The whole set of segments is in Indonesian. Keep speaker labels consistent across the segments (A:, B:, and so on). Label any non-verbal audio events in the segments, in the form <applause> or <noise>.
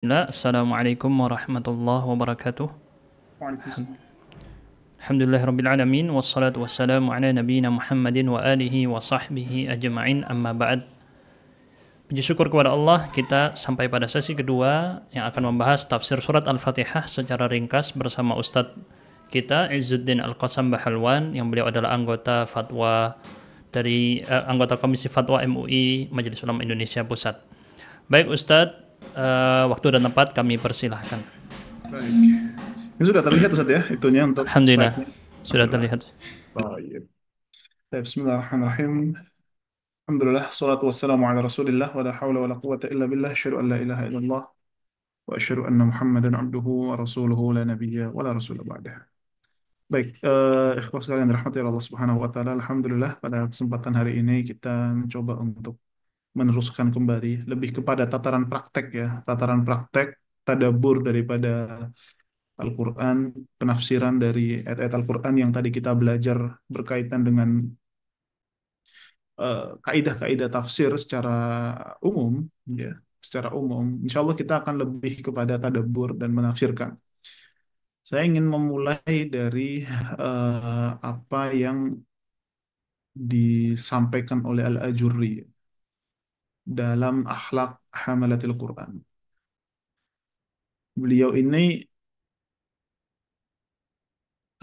A: Assalamualaikum warahmatullahi wabarakatuh. Alhamdulillah Rabbil Alamin, wassalatu wassalamu ala Muhammadin wa alihi wa sahbihi ajma'in amma ba'd. Puji syukur kepada Allah, kita sampai pada sesi kedua yang akan membahas tafsir surat Al-Fatihah secara ringkas bersama Ustadz kita Izzuddin Al-Qasam Bahalwan yang beliau adalah anggota fatwa dari eh, anggota Komisi Fatwa MUI Majelis Ulama Indonesia Pusat. Baik Ustadz, uh, waktu dan tempat kami persilahkan. Baik.
B: Ini sudah terlihat Ustaz ya itunya untuk Alhamdulillah. Sudah terlihat. Baik. Bismillahirrahmanirrahim. Alhamdulillah, salatu wassalamu ala rasulillah, wa la hawla wa la quwata illa billah, syadu an la ilaha illallah, wa asyhadu anna muhammadan abduhu wa rasuluhu la nabiyya wa la rasulullah ba'dah. Baik, uh, eh, ikhwas kalian dirahmati Allah subhanahu wa ta'ala, Alhamdulillah pada kesempatan hari ini kita mencoba untuk meneruskan kembali lebih kepada tataran praktek ya tataran praktek tadabur daripada Al-Quran penafsiran dari ayat-ayat Al-Quran yang tadi kita belajar berkaitan dengan kaidah eh, kaidah-kaidah tafsir secara umum ya secara umum insya Allah kita akan lebih kepada tadabur dan menafsirkan saya ingin memulai dari uh, apa yang disampaikan oleh Al-Ajurri dalam akhlak hamalatil Quran. Beliau ini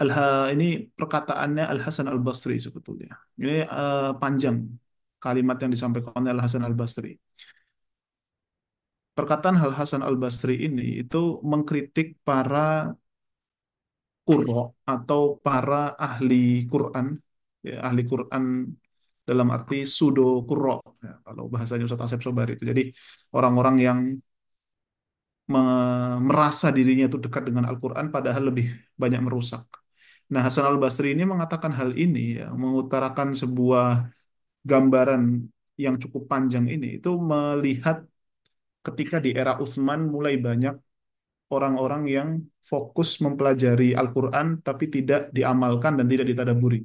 B: alha ini perkataannya Al Hasan Al Basri sebetulnya. Ini uh, panjang kalimat yang disampaikan oleh Al Hasan Al Basri. Perkataan Al Hasan Al Basri ini itu mengkritik para kuro atau para ahli Quran, ya, ahli Quran dalam arti sudo kuro ya, kalau bahasanya Ustaz Asep Sobari itu. Jadi orang-orang yang merasa dirinya itu dekat dengan Al-Quran padahal lebih banyak merusak. Nah Hasan Al-Basri ini mengatakan hal ini, ya, mengutarakan sebuah gambaran yang cukup panjang ini, itu melihat ketika di era Utsman mulai banyak orang-orang yang fokus mempelajari Al-Quran tapi tidak diamalkan dan tidak ditadaburi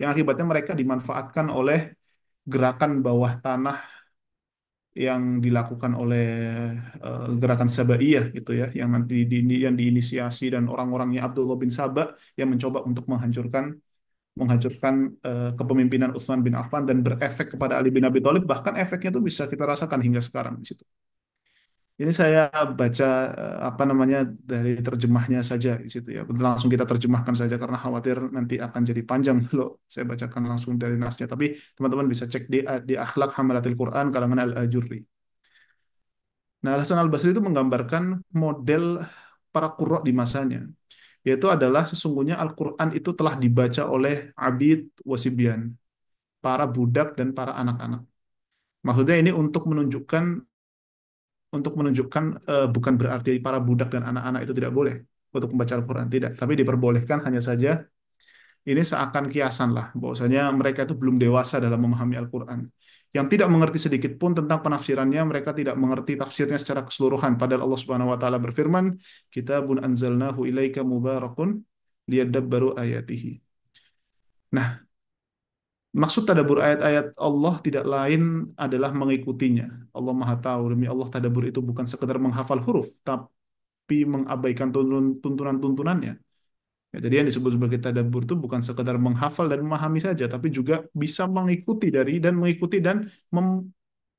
B: yang akibatnya mereka dimanfaatkan oleh gerakan bawah tanah yang dilakukan oleh uh, gerakan Sabaiyah gitu ya yang nanti di, yang diinisiasi dan orang-orangnya Abdullah bin Sabah yang mencoba untuk menghancurkan menghancurkan uh, kepemimpinan Utsman bin Affan dan berefek kepada Ali bin Abi Thalib bahkan efeknya itu bisa kita rasakan hingga sekarang di situ. Ini saya baca eh, apa namanya dari terjemahnya saja di situ ya. Langsung kita terjemahkan saja karena khawatir nanti akan jadi panjang kalau saya bacakan langsung dari nasnya. Tapi teman-teman bisa cek di di Akhlak Hamalatil Quran kalangan al ajuri Nah, alasan Al-Basri itu menggambarkan model para kurok di masanya yaitu adalah sesungguhnya Al-Qur'an itu telah dibaca oleh abid wasibian para budak dan para anak-anak. Maksudnya ini untuk menunjukkan untuk menunjukkan uh, bukan berarti para budak dan anak-anak itu tidak boleh untuk membaca Al-Quran tidak, tapi diperbolehkan hanya saja ini seakan kiasan lah bahwasanya mereka itu belum dewasa dalam memahami Al-Quran. Yang tidak mengerti sedikit pun tentang penafsirannya, mereka tidak mengerti tafsirnya secara keseluruhan. Padahal Allah Subhanahu wa taala berfirman, "Kita "Kitabun anzalnahu ilaika mubarakun Baru ayatihi." Nah, Maksud tadabur ayat-ayat Allah tidak lain adalah mengikutinya. Allah Maha Tahu, demi Allah tadabur itu bukan sekedar menghafal huruf, tapi mengabaikan tuntunan-tuntunannya. Ya, jadi yang disebut sebagai tadabur itu bukan sekedar menghafal dan memahami saja, tapi juga bisa mengikuti dari dan mengikuti dan mem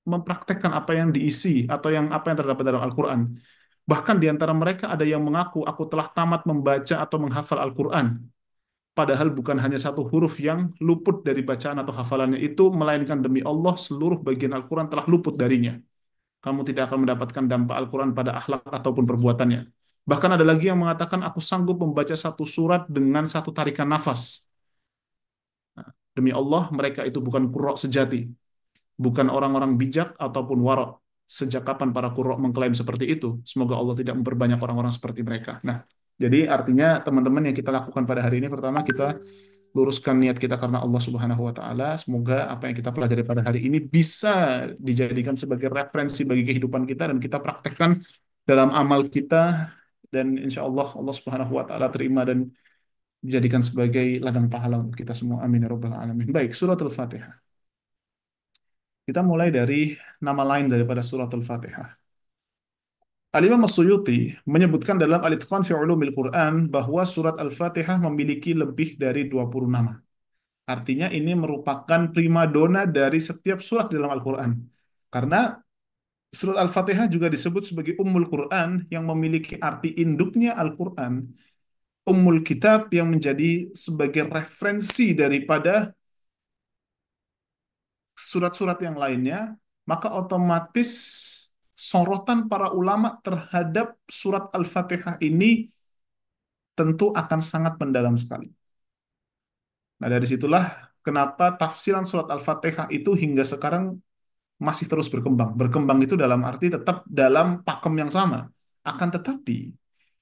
B: mempraktekkan apa yang diisi atau yang apa yang terdapat dalam Al-Quran. Bahkan di antara mereka ada yang mengaku, aku telah tamat membaca atau menghafal Al-Quran padahal bukan hanya satu huruf yang luput dari bacaan atau hafalannya itu, melainkan demi Allah seluruh bagian Al-Quran telah luput darinya. Kamu tidak akan mendapatkan dampak Al-Quran pada akhlak ataupun perbuatannya. Bahkan ada lagi yang mengatakan, aku sanggup membaca satu surat dengan satu tarikan nafas. Nah, demi Allah, mereka itu bukan kurok sejati. Bukan orang-orang bijak ataupun warok. Sejak kapan para kurok mengklaim seperti itu? Semoga Allah tidak memperbanyak orang-orang seperti mereka. Nah, jadi artinya teman-teman yang kita lakukan pada hari ini pertama kita luruskan niat kita karena Allah Subhanahu wa taala. Semoga apa yang kita pelajari pada hari ini bisa dijadikan sebagai referensi bagi kehidupan kita dan kita praktekkan dalam amal kita dan insya Allah Allah Subhanahu wa taala terima dan dijadikan sebagai ladang pahala untuk kita semua. Amin ya rabbal alamin. Baik, surat Al-Fatihah. Kita mulai dari nama lain daripada surat Al-Fatihah. Al-Imam Suyuti menyebutkan dalam Al-Itqan fi Ulumil Quran bahwa surat Al-Fatihah memiliki lebih dari 20 nama. Artinya ini merupakan primadona dari setiap surat dalam Al-Quran. Karena surat Al-Fatihah juga disebut sebagai Ummul Quran yang memiliki arti induknya Al-Quran. Ummul Kitab yang menjadi sebagai referensi daripada surat-surat yang lainnya, maka otomatis sorotan para ulama terhadap surat Al-Fatihah ini tentu akan sangat mendalam sekali. Nah, dari situlah kenapa tafsiran surat Al-Fatihah itu hingga sekarang masih terus berkembang. Berkembang itu dalam arti tetap dalam pakem yang sama. Akan tetapi,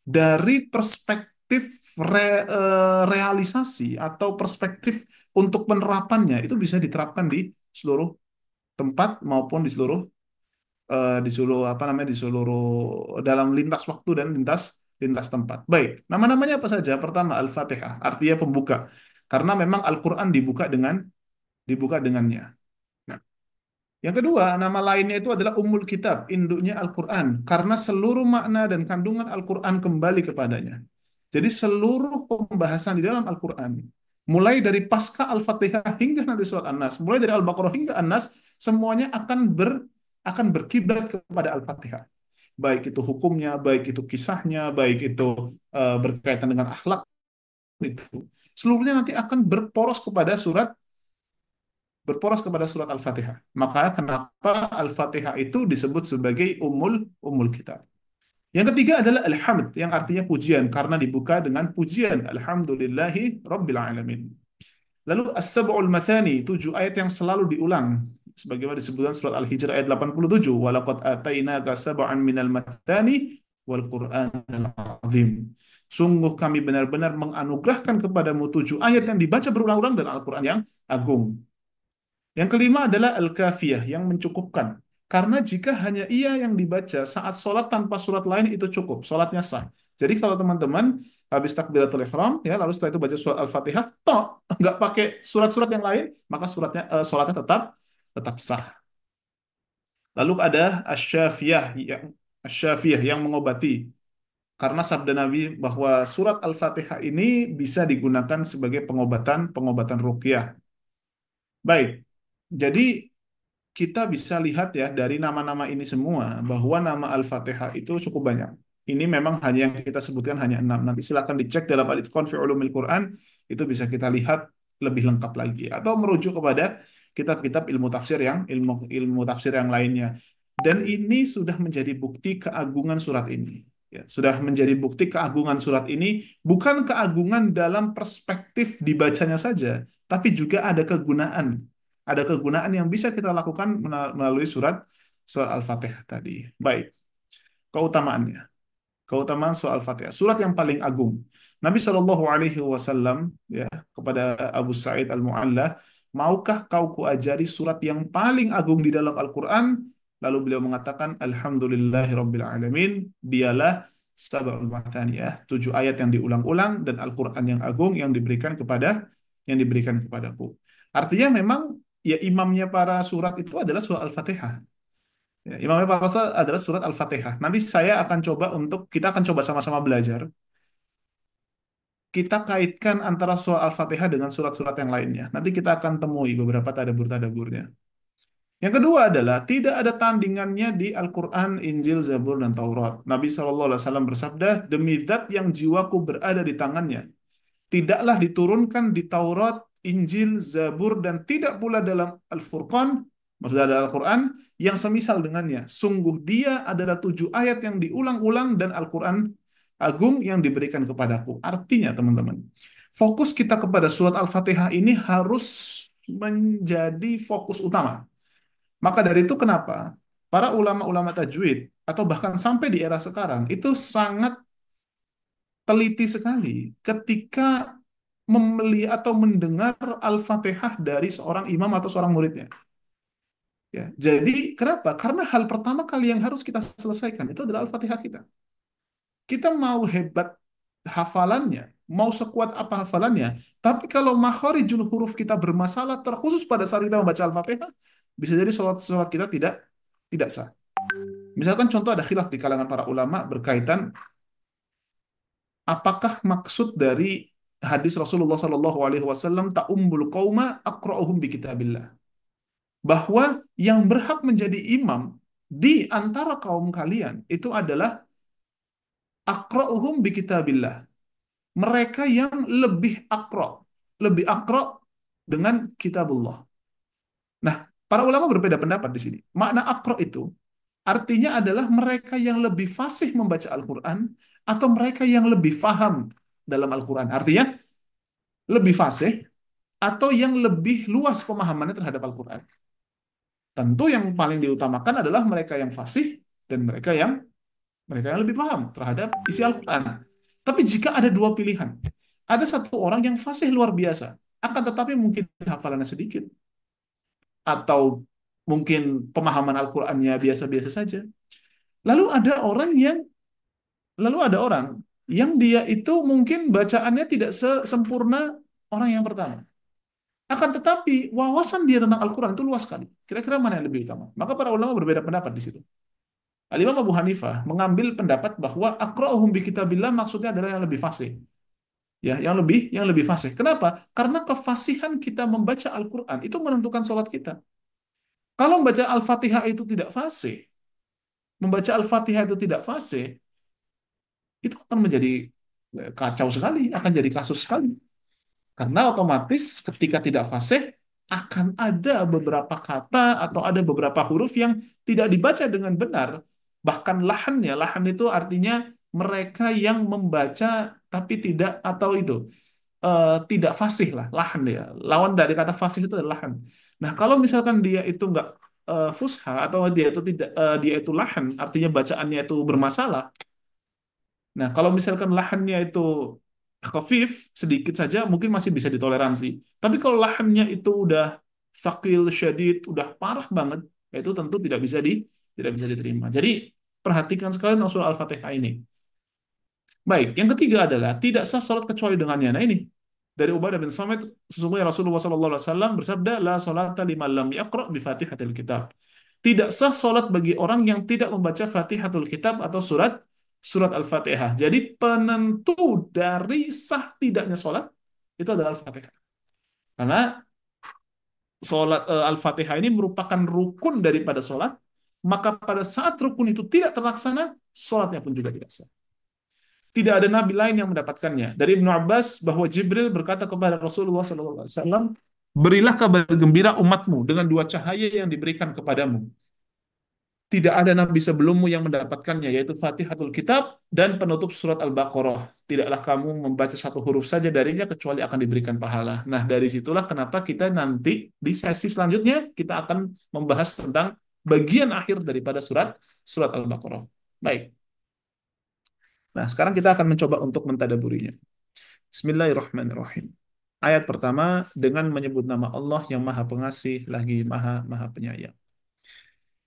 B: dari perspektif re, eh, realisasi atau perspektif untuk penerapannya, itu bisa diterapkan di seluruh tempat maupun di seluruh Eh, di seluruh apa namanya di seluruh dalam lintas waktu dan lintas lintas tempat. Baik, nama-namanya apa saja? Pertama Al-Fatihah, artinya pembuka. Karena memang Al-Qur'an dibuka dengan dibuka dengannya. Nah, yang kedua, nama lainnya itu adalah Ummul Kitab, induknya Al-Qur'an, karena seluruh makna dan kandungan Al-Qur'an kembali kepadanya. Jadi seluruh pembahasan di dalam Al-Qur'an mulai dari pasca Al-Fatihah hingga nanti surat An-Nas, mulai dari Al-Baqarah hingga An-Nas, semuanya akan ber akan berkiblat kepada Al-Fatihah. Baik itu hukumnya, baik itu kisahnya, baik itu uh, berkaitan dengan akhlak itu. Seluruhnya nanti akan berporos kepada surat berporos kepada surat Al-Fatihah. Maka kenapa Al-Fatihah itu disebut sebagai umul umul kitab. Yang ketiga adalah alhamd yang artinya pujian karena dibuka dengan pujian alhamdulillahi rabbil alamin. Lalu as-sab'ul mathani, tujuh ayat yang selalu diulang sebagaimana disebutkan surat Al-Hijr ayat 87, "Walaqad atainaka sab'an minal mathani wal al azim." Sungguh kami benar-benar menganugerahkan kepadamu tujuh ayat yang dibaca berulang-ulang dan Al-Qur'an yang agung. Yang kelima adalah al-kafiyah yang mencukupkan. Karena jika hanya ia yang dibaca saat sholat tanpa surat lain itu cukup, sholatnya sah. Jadi kalau teman-teman habis takbiratul ihram ya lalu setelah itu baca surat al-fatihah, toh nggak pakai surat-surat yang lain, maka suratnya uh, sholatnya tetap tetap sah. Lalu ada asyafiyah yang asyafiyah yang mengobati. Karena sabda Nabi bahwa surat Al-Fatihah ini bisa digunakan sebagai pengobatan pengobatan ruqyah. Baik. Jadi kita bisa lihat ya dari nama-nama ini semua bahwa nama Al-Fatihah itu cukup banyak. Ini memang hanya yang kita sebutkan hanya enam. Nanti silahkan dicek dalam Al-Itqan fi Ulumil Quran, itu bisa kita lihat lebih lengkap lagi. Atau merujuk kepada kitab-kitab ilmu tafsir yang ilmu ilmu tafsir yang lainnya. Dan ini sudah menjadi bukti keagungan surat ini. Ya, sudah menjadi bukti keagungan surat ini bukan keagungan dalam perspektif dibacanya saja, tapi juga ada kegunaan. Ada kegunaan yang bisa kita lakukan melalui surat surat Al-Fatihah tadi. Baik. Keutamaannya keutamaan surat Al-Fatihah, surat yang paling agung. Nabi Shallallahu Alaihi Wasallam ya kepada Abu Sa'id Al Mu'alla Maukah kau kuajari surat yang paling agung di dalam Al-Quran? Lalu beliau mengatakan, Alhamdulillahirrabbilalamin, dialah sabarul mathaniyah, tujuh ayat yang diulang-ulang dan Al-Quran yang agung yang diberikan kepada yang diberikan kepadaku. Artinya memang ya imamnya para surat itu adalah surat Al-Fatihah. Ya, imamnya para surat adalah surat Al-Fatihah. Nanti saya akan coba untuk, kita akan coba sama-sama belajar kita kaitkan antara surat Al-Fatihah dengan surat-surat yang lainnya. Nanti kita akan temui beberapa tadabur-tadaburnya. Yang kedua adalah tidak ada tandingannya di Al-Quran, Injil, Zabur, dan Taurat. Nabi SAW bersabda, demi zat yang jiwaku berada di tangannya. Tidaklah diturunkan di Taurat, Injil, Zabur, dan tidak pula dalam Al-Furqan, maksudnya adalah Al-Quran, yang semisal dengannya. Sungguh dia adalah tujuh ayat yang diulang-ulang dan Al-Quran agung yang diberikan kepadaku. Artinya teman-teman, fokus kita kepada surat Al-Fatihah ini harus menjadi fokus utama. Maka dari itu kenapa para ulama-ulama tajwid atau bahkan sampai di era sekarang itu sangat teliti sekali ketika membeli atau mendengar Al-Fatihah dari seorang imam atau seorang muridnya. Ya, jadi kenapa? Karena hal pertama kali yang harus kita selesaikan itu adalah Al-Fatihah kita. Kita mau hebat hafalannya, mau sekuat apa hafalannya, tapi kalau makharijul huruf kita bermasalah, terkhusus pada saat kita membaca Al-Fatihah, bisa jadi sholat-sholat kita tidak tidak sah. Misalkan contoh ada khilaf di kalangan para ulama berkaitan apakah maksud dari hadis Rasulullah Shallallahu Alaihi Wasallam tak umbul kauma akrohum bi kitabillah bahwa yang berhak menjadi imam di antara kaum kalian itu adalah akra'uhum bi kitabillah. Mereka yang lebih akra, lebih akra dengan kitabullah. Nah, para ulama berbeda pendapat di sini. Makna akra itu artinya adalah mereka yang lebih fasih membaca Al-Qur'an atau mereka yang lebih faham dalam Al-Qur'an. Artinya lebih fasih atau yang lebih luas pemahamannya terhadap Al-Qur'an. Tentu yang paling diutamakan adalah mereka yang fasih dan mereka yang mereka yang lebih paham terhadap isi Al-Quran. Tapi jika ada dua pilihan, ada satu orang yang fasih luar biasa, akan tetapi mungkin hafalannya sedikit, atau mungkin pemahaman Al-Qur'annya biasa-biasa saja. Lalu ada orang yang lalu ada orang yang dia itu mungkin bacaannya tidak sesempurna orang yang pertama. Akan tetapi wawasan dia tentang Al-Qur'an itu luas sekali. Kira-kira mana yang lebih utama? Maka para ulama berbeda pendapat di situ. Al-Imam Abu Hanifah mengambil pendapat bahwa akrohum bi kitabillah maksudnya adalah yang lebih fasih. Ya, yang lebih yang lebih fasih. Kenapa? Karena kefasihan kita membaca Al-Qur'an itu menentukan sholat kita. Kalau membaca Al-Fatihah itu tidak fasih, membaca Al-Fatihah itu tidak fasih, itu akan menjadi e, kacau sekali, akan jadi kasus sekali. Karena otomatis ketika tidak fasih, akan ada beberapa kata atau ada beberapa huruf yang tidak dibaca dengan benar bahkan lahan ya lahan itu artinya mereka yang membaca tapi tidak atau itu e, tidak fasih lah lahan ya lawan dari kata fasih itu adalah lahan nah kalau misalkan dia itu nggak e, fusha atau dia itu tidak e, dia itu lahan artinya bacaannya itu bermasalah nah kalau misalkan lahannya itu khafif sedikit saja mungkin masih bisa ditoleransi tapi kalau lahannya itu udah sakil syadid udah parah banget ya itu tentu tidak bisa di tidak bisa diterima. Jadi perhatikan sekali nasul Al-Fatihah ini. Baik, yang ketiga adalah tidak sah sholat kecuali dengannya. Nah ini dari Ubadah bin Samit sesungguhnya Rasulullah SAW bersabda la salata lima lam yaqra bi Fatihatil Kitab. Tidak sah sholat bagi orang yang tidak membaca Fatihatul Kitab atau surat surat Al-Fatihah. Jadi penentu dari sah tidaknya sholat itu adalah Al-Fatihah. Karena sholat uh, eh, Al-Fatihah ini merupakan rukun daripada sholat maka pada saat rukun itu tidak terlaksana, sholatnya pun juga tidak sah. Tidak ada nabi lain yang mendapatkannya. Dari Ibnu Abbas bahwa Jibril berkata kepada Rasulullah SAW, berilah kabar gembira umatmu dengan dua cahaya yang diberikan kepadamu. Tidak ada nabi sebelummu yang mendapatkannya, yaitu Fatihatul Kitab dan penutup surat Al-Baqarah. Tidaklah kamu membaca satu huruf saja darinya kecuali akan diberikan pahala. Nah, dari situlah kenapa kita nanti di sesi selanjutnya kita akan membahas tentang bagian akhir daripada surat surat Al-Baqarah. Baik. Nah, sekarang kita akan mencoba untuk mentadaburinya. Bismillahirrahmanirrahim. Ayat pertama dengan menyebut nama Allah yang Maha Pengasih lagi Maha Maha Penyayang.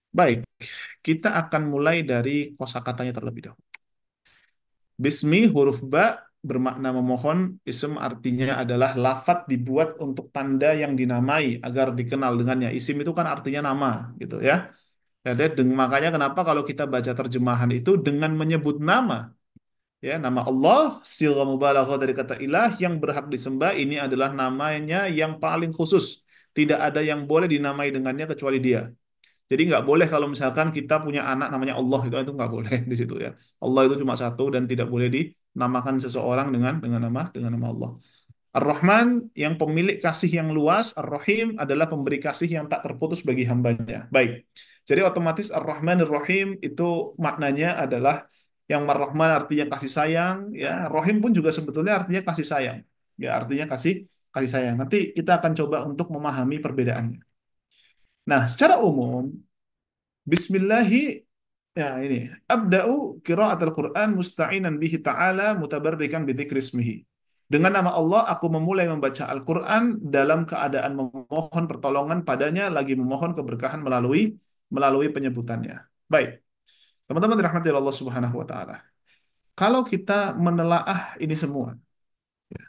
B: Baik, kita akan mulai dari kosakatanya terlebih dahulu. Bismi huruf ba bermakna memohon, isim artinya adalah lafat dibuat untuk tanda yang dinamai agar dikenal dengannya. Isim itu kan artinya nama, gitu ya. Jadi, makanya kenapa kalau kita baca terjemahan itu dengan menyebut nama, ya nama Allah, silga mubalaghah dari kata ilah yang berhak disembah ini adalah namanya yang paling khusus. Tidak ada yang boleh dinamai dengannya kecuali dia. Jadi nggak boleh kalau misalkan kita punya anak namanya Allah itu itu nggak boleh <laughs> di situ ya. Allah itu cuma satu dan tidak boleh di namakan seseorang dengan dengan nama dengan nama Allah. Ar-Rahman yang pemilik kasih yang luas, Ar-Rahim adalah pemberi kasih yang tak terputus bagi hambanya. Baik, jadi otomatis Ar-Rahman Ar-Rahim itu maknanya adalah yang Ar-Rahman artinya kasih sayang, ya Rahim pun juga sebetulnya artinya kasih sayang, ya artinya kasih kasih sayang. Nanti kita akan coba untuk memahami perbedaannya. Nah, secara umum, Bismillahi Ya ini abda'u al Quran musta'inan bihi ta'ala mutabarrikan bi krismihi Dengan nama Allah aku memulai membaca Al-Qur'an dalam keadaan memohon pertolongan padanya lagi memohon keberkahan melalui melalui penyebutannya. Baik. Teman-teman dirahmati Allah Subhanahu wa taala. Kalau kita menelaah ini semua ya,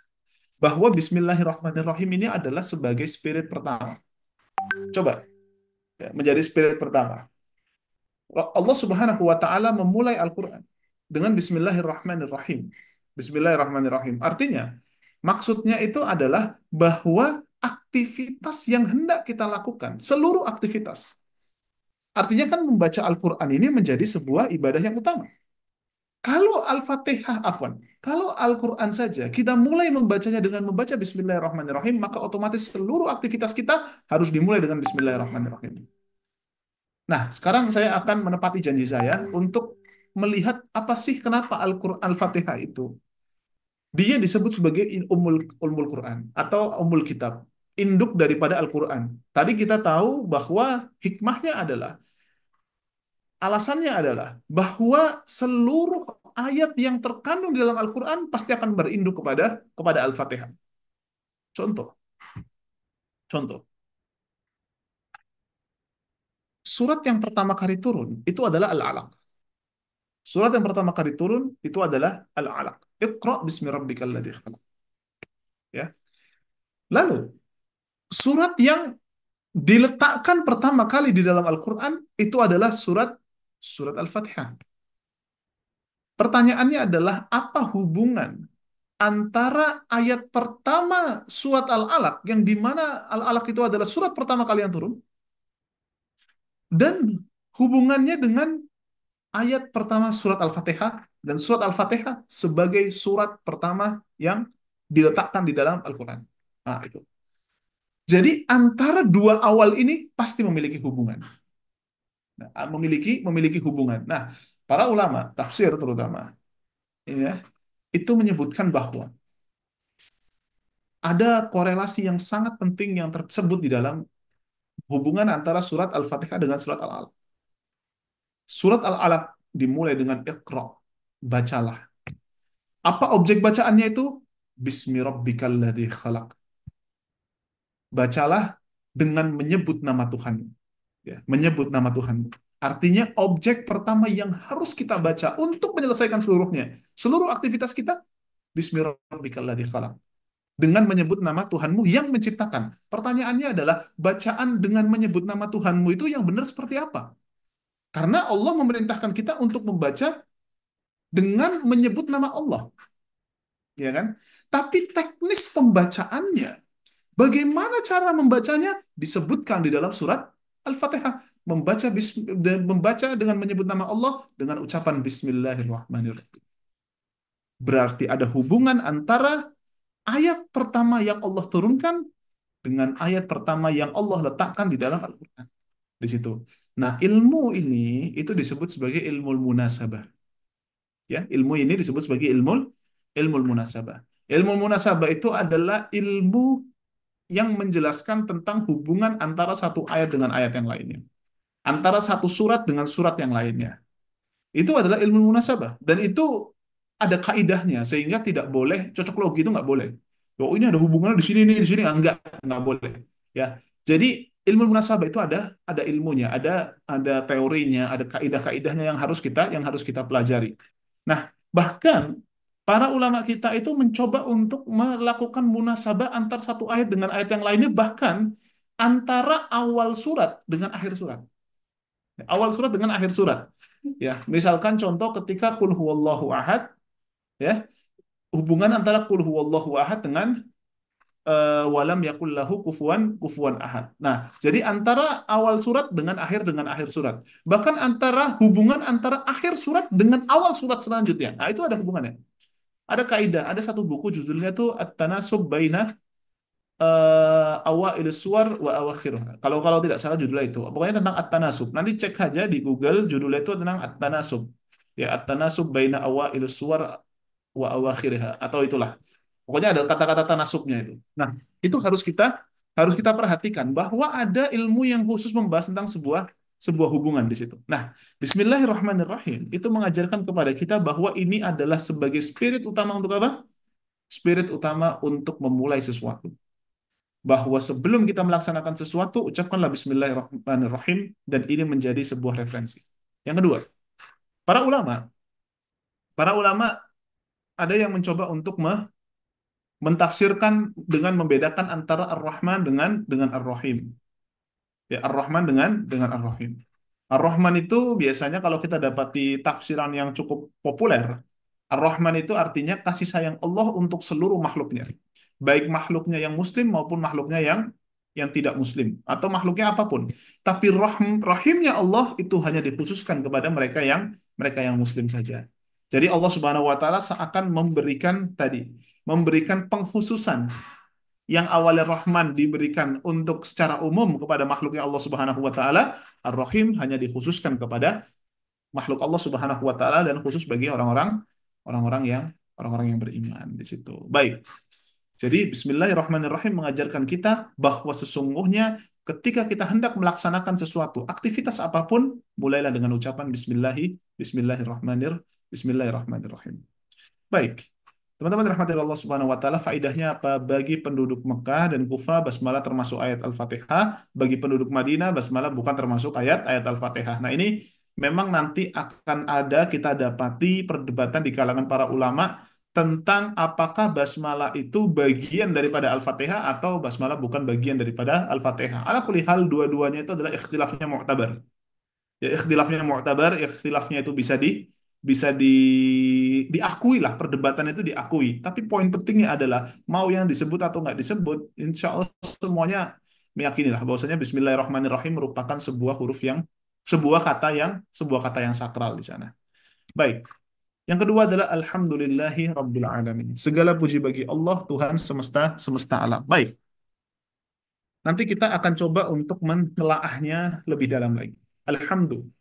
B: bahwa bismillahirrahmanirrahim ini adalah sebagai spirit pertama. Coba ya, menjadi spirit pertama Allah Subhanahu wa taala memulai Al-Qur'an dengan bismillahirrahmanirrahim. Bismillahirrahmanirrahim. Artinya, maksudnya itu adalah bahwa aktivitas yang hendak kita lakukan, seluruh aktivitas. Artinya kan membaca Al-Qur'an ini menjadi sebuah ibadah yang utama. Kalau Al-Fatihah afwan, kalau Al-Qur'an saja kita mulai membacanya dengan membaca bismillahirrahmanirrahim, maka otomatis seluruh aktivitas kita harus dimulai dengan bismillahirrahmanirrahim. Nah, sekarang saya akan menepati janji saya untuk melihat apa sih kenapa al quran Al fatihah itu dia disebut sebagai umul umul Quran atau umul kitab, induk daripada Al-Qur'an. Tadi kita tahu bahwa hikmahnya adalah alasannya adalah bahwa seluruh ayat yang terkandung di dalam Al-Qur'an pasti akan berinduk kepada kepada Al-Fatihah. Contoh. Contoh surat yang pertama kali turun itu adalah Al-Alaq. Surat yang pertama kali turun itu adalah Al-Alaq. Iqra bismi rabbikal ladzi khalaq. Ya. Lalu surat yang diletakkan pertama kali di dalam Al-Qur'an itu adalah surat surat Al-Fatihah. Pertanyaannya adalah apa hubungan antara ayat pertama surat Al-Alaq yang dimana Al-Alaq itu adalah surat pertama kali yang turun dan hubungannya dengan ayat pertama surat Al-Fatihah dan surat Al-Fatihah sebagai surat pertama yang diletakkan di dalam Al-Quran. Nah, itu. Jadi antara dua awal ini pasti memiliki hubungan. Nah, ah, memiliki memiliki hubungan. Nah, para ulama tafsir terutama ya, itu menyebutkan bahwa ada korelasi yang sangat penting yang tersebut di dalam hubungan antara surat Al-Fatihah dengan surat Al-Alaq. Surat Al-Alaq dimulai dengan ikra, bacalah. Apa objek bacaannya itu? Bismi rabbikal ladzi khalaq. Bacalah dengan menyebut nama Tuhan. Ya, menyebut nama Tuhan. Artinya objek pertama yang harus kita baca untuk menyelesaikan seluruhnya. Seluruh aktivitas kita Bismi rabbikal ladzi khalaq dengan menyebut nama Tuhanmu yang menciptakan. Pertanyaannya adalah bacaan dengan menyebut nama Tuhanmu itu yang benar seperti apa? Karena Allah memerintahkan kita untuk membaca dengan menyebut nama Allah. Ya kan? Tapi teknis pembacaannya, bagaimana cara membacanya disebutkan di dalam surat Al-Fatihah membaca membaca dengan menyebut nama Allah dengan ucapan bismillahirrahmanirrahim. Berarti ada hubungan antara ayat pertama yang Allah turunkan dengan ayat pertama yang Allah letakkan di dalam Al-Quran. Di situ. Nah, ilmu ini itu disebut sebagai ilmu munasabah. Ya, ilmu ini disebut sebagai ilmu ilmu munasabah. Ilmu munasabah itu adalah ilmu yang menjelaskan tentang hubungan antara satu ayat dengan ayat yang lainnya. Antara satu surat dengan surat yang lainnya. Itu adalah ilmu munasabah. Dan itu ada kaidahnya sehingga tidak boleh cocok logi itu nggak boleh. Oh ini ada hubungannya di sini nih di sini enggak ah, nggak boleh ya. Jadi ilmu munasabah itu ada ada ilmunya, ada ada teorinya, ada kaidah-kaidahnya yang harus kita yang harus kita pelajari. Nah, bahkan para ulama kita itu mencoba untuk melakukan munasabah antar satu ayat dengan ayat yang lainnya bahkan antara awal surat dengan akhir surat. Awal surat dengan akhir surat. Ya, misalkan contoh ketika kul huwallahu ahad ya hubungan antara kul huwallahu ahad dengan uh, walam yakul lahu kufuan kufuan ahad. Nah, jadi antara awal surat dengan akhir dengan akhir surat. Bahkan antara hubungan antara akhir surat dengan awal surat selanjutnya. Nah, itu ada hubungannya. Ada kaidah, ada satu buku judulnya tuh At-Tanasub Baina uh, eh, Awail Suwar wa awakhir. Kalau kalau tidak salah judulnya itu. Pokoknya tentang At-Tanasub. Nanti cek aja di Google judulnya itu tentang At-Tanasub. Ya, At-Tanasub awal Awail Suwar wa awakhirha atau itulah. Pokoknya ada kata-kata tanasubnya itu. Nah, itu harus kita harus kita perhatikan bahwa ada ilmu yang khusus membahas tentang sebuah sebuah hubungan di situ. Nah, bismillahirrahmanirrahim itu mengajarkan kepada kita bahwa ini adalah sebagai spirit utama untuk apa? Spirit utama untuk memulai sesuatu. Bahwa sebelum kita melaksanakan sesuatu, ucapkanlah bismillahirrahmanirrahim dan ini menjadi sebuah referensi. Yang kedua, para ulama para ulama ada yang mencoba untuk me mentafsirkan dengan membedakan antara Ar-Rahman dengan dengan Ar-Rahim. Ya, Ar-Rahman dengan dengan Ar-Rahim. Ar-Rahman itu biasanya kalau kita dapati tafsiran yang cukup populer, Ar-Rahman itu artinya kasih sayang Allah untuk seluruh makhluknya. Baik makhluknya yang muslim maupun makhluknya yang yang tidak muslim atau makhluknya apapun. Tapi rahim, rahimnya Allah itu hanya dikhususkan kepada mereka yang mereka yang muslim saja. Jadi Allah Subhanahu wa taala seakan memberikan tadi, memberikan pengkhususan yang awalnya Rahman diberikan untuk secara umum kepada makhluk makhluknya Allah Subhanahu wa taala, Ar-Rahim hanya dikhususkan kepada makhluk Allah Subhanahu wa taala dan khusus bagi orang-orang orang-orang yang orang-orang yang beriman di situ. Baik. Jadi bismillahirrahmanirrahim mengajarkan kita bahwa sesungguhnya ketika kita hendak melaksanakan sesuatu, aktivitas apapun, mulailah dengan ucapan bismillahi bismillahirrahmanirrahim Bismillahirrahmanirrahim. Baik. Teman-teman rahmati Allah Subhanahu wa taala, faedahnya apa bagi penduduk Mekah dan Kufa basmalah termasuk ayat Al-Fatihah, bagi penduduk Madinah basmalah bukan termasuk ayat ayat Al-Fatihah. Nah, ini memang nanti akan ada kita dapati perdebatan di kalangan para ulama tentang apakah basmalah itu bagian daripada Al-Fatihah atau basmalah bukan bagian daripada Al-Fatihah. Ala kulli hal dua-duanya itu adalah ikhtilafnya mu'tabar. Ya ikhtilafnya mu'tabar, ikhtilafnya itu bisa di bisa di diakui lah perdebatan itu diakui tapi poin pentingnya adalah mau yang disebut atau nggak disebut insya Allah semuanya meyakini lah bahwasanya Bismillahirrahmanirrahim merupakan sebuah huruf yang sebuah kata yang sebuah kata yang sakral di sana baik yang kedua adalah Alhamdulillahi Rabbil Alamin segala puji bagi Allah Tuhan semesta semesta alam baik nanti kita akan coba untuk menelaahnya lebih dalam lagi Alhamdulillah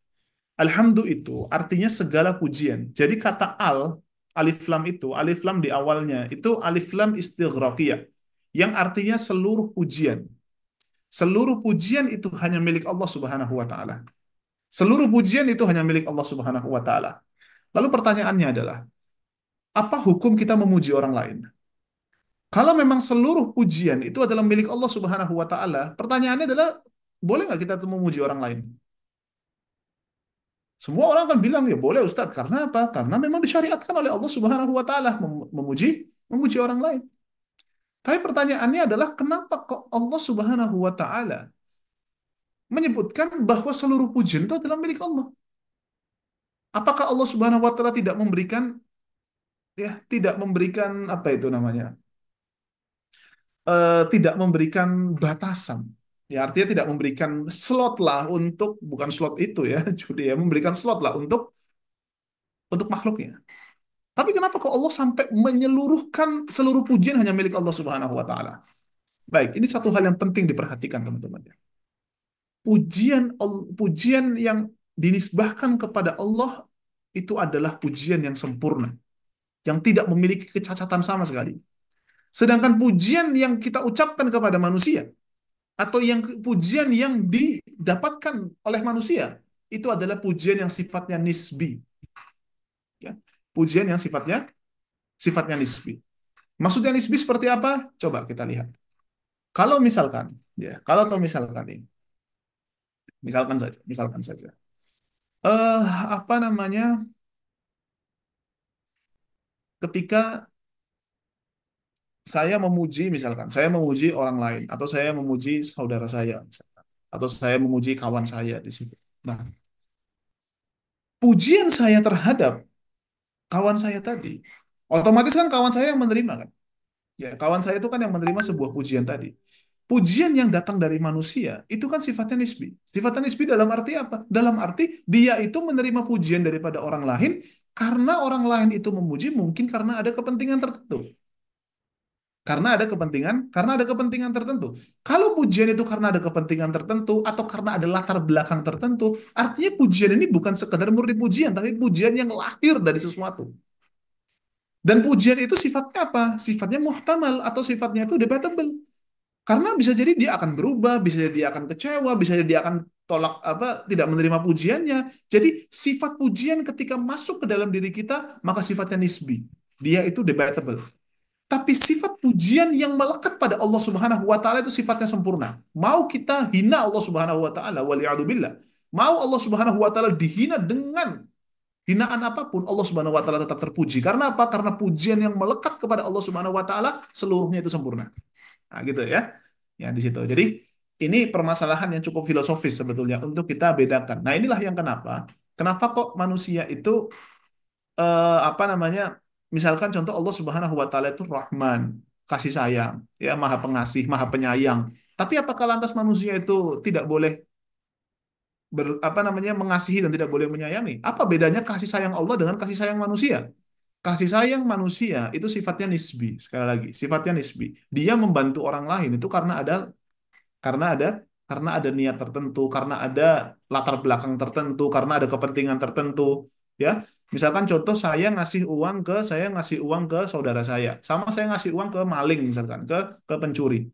B: Alhamdu itu artinya segala pujian. Jadi kata al, alif lam itu, alif lam di awalnya, itu alif lam istighraqiyah. Yang artinya seluruh pujian. Seluruh pujian itu hanya milik Allah subhanahu wa ta'ala. Seluruh pujian itu hanya milik Allah subhanahu wa ta'ala. Lalu pertanyaannya adalah, apa hukum kita memuji orang lain? Kalau memang seluruh pujian itu adalah milik Allah subhanahu wa ta'ala, pertanyaannya adalah, boleh nggak kita memuji orang lain? Semua orang akan bilang ya boleh Ustadz. Karena apa? Karena memang disyariatkan oleh Allah Subhanahu Wa Taala memuji memuji orang lain. Tapi pertanyaannya adalah kenapa kok Allah Subhanahu Wa Taala menyebutkan bahwa seluruh pujian itu adalah milik Allah? Apakah Allah Subhanahu Wa Taala tidak memberikan ya tidak memberikan apa itu namanya? Eh, tidak memberikan batasan Ya, artinya tidak memberikan slot lah untuk bukan slot itu ya, <laughs> jadi ya memberikan slot lah untuk untuk makhluknya. Tapi kenapa kok Allah sampai menyeluruhkan seluruh pujian hanya milik Allah Subhanahu wa taala? Baik, ini satu hal yang penting diperhatikan teman-teman ya. Pujian pujian yang dinisbahkan kepada Allah itu adalah pujian yang sempurna, yang tidak memiliki kecacatan sama sekali. Sedangkan pujian yang kita ucapkan kepada manusia atau yang pujian yang didapatkan oleh manusia itu adalah pujian yang sifatnya nisbi. Ya, pujian yang sifatnya sifatnya nisbi. Maksudnya nisbi seperti apa? Coba kita lihat. Kalau misalkan, ya, kalau atau misalkan ini, misalkan saja, misalkan saja, eh, uh, apa namanya? Ketika saya memuji misalkan, saya memuji orang lain atau saya memuji saudara saya misalkan, atau saya memuji kawan saya di situ. Nah, pujian saya terhadap kawan saya tadi, otomatis kan kawan saya yang menerima kan? Ya, kawan saya itu kan yang menerima sebuah pujian tadi. Pujian yang datang dari manusia itu kan sifatnya nisbi. Sifatnya nisbi dalam arti apa? Dalam arti dia itu menerima pujian daripada orang lain karena orang lain itu memuji mungkin karena ada kepentingan tertentu karena ada kepentingan, karena ada kepentingan tertentu. Kalau pujian itu karena ada kepentingan tertentu atau karena ada latar belakang tertentu, artinya pujian ini bukan sekedar murni pujian, tapi pujian yang lahir dari sesuatu. Dan pujian itu sifatnya apa? Sifatnya muhtamal atau sifatnya itu debatable. Karena bisa jadi dia akan berubah, bisa jadi dia akan kecewa, bisa jadi dia akan tolak apa tidak menerima pujiannya. Jadi sifat pujian ketika masuk ke dalam diri kita maka sifatnya nisbi. Dia itu debatable. Tapi sifat pujian yang melekat pada Allah Subhanahu wa taala itu sifatnya sempurna. Mau kita hina Allah Subhanahu wa taala billah. Mau Allah Subhanahu wa taala dihina dengan hinaan apapun Allah Subhanahu wa taala tetap terpuji. Karena apa? Karena pujian yang melekat kepada Allah Subhanahu wa taala seluruhnya itu sempurna. Nah, gitu ya. Ya di situ. Jadi ini permasalahan yang cukup filosofis sebetulnya untuk kita bedakan. Nah, inilah yang kenapa kenapa kok manusia itu eh, apa namanya? Misalkan contoh Allah Subhanahu wa taala itu Rahman, kasih sayang, ya Maha Pengasih, Maha Penyayang. Tapi apakah lantas manusia itu tidak boleh ber, apa namanya mengasihi dan tidak boleh menyayangi? Apa bedanya kasih sayang Allah dengan kasih sayang manusia? Kasih sayang manusia itu sifatnya nisbi, sekali lagi, sifatnya nisbi. Dia membantu orang lain itu karena ada karena ada karena ada niat tertentu, karena ada latar belakang tertentu, karena ada kepentingan tertentu, ya. Misalkan contoh saya ngasih uang ke saya ngasih uang ke saudara saya, sama saya ngasih uang ke maling misalkan, ke ke pencuri.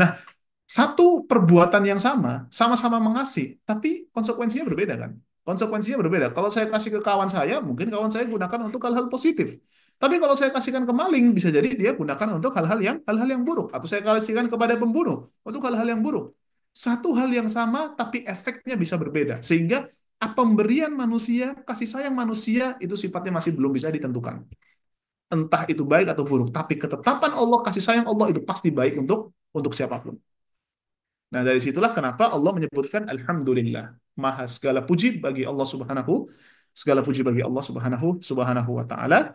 B: Nah, satu perbuatan yang sama, sama-sama mengasih, tapi konsekuensinya berbeda kan? Konsekuensinya berbeda. Kalau saya kasih ke kawan saya, mungkin kawan saya gunakan untuk hal-hal positif. Tapi kalau saya kasihkan ke maling, bisa jadi dia gunakan untuk hal-hal yang hal-hal yang buruk. Atau saya kasihkan kepada pembunuh untuk hal-hal yang buruk. Satu hal yang sama, tapi efeknya bisa berbeda. Sehingga Ah, pemberian manusia, kasih sayang manusia itu sifatnya masih belum bisa ditentukan. Entah itu baik atau buruk, tapi ketetapan Allah, kasih sayang Allah itu pasti baik untuk untuk siapapun. Nah, dari situlah kenapa Allah menyebutkan alhamdulillah, maha segala puji bagi Allah Subhanahu segala puji bagi Allah Subhanahu Subhanahu wa taala.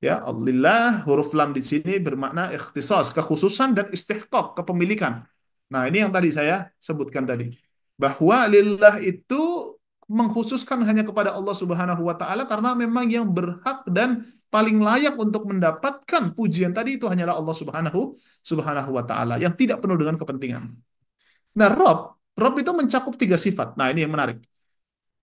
B: Ya, Allah huruf lam di sini bermakna ikhtisas, kekhususan dan istihqaq, kepemilikan. Nah, ini yang tadi saya sebutkan tadi. Bahwa lillah itu mengkhususkan hanya kepada Allah Subhanahu wa taala karena memang yang berhak dan paling layak untuk mendapatkan pujian tadi itu hanyalah Allah Subhanahu Subhanahu wa taala yang tidak penuh dengan kepentingan. Nah, Rob, Rob itu mencakup tiga sifat. Nah, ini yang menarik.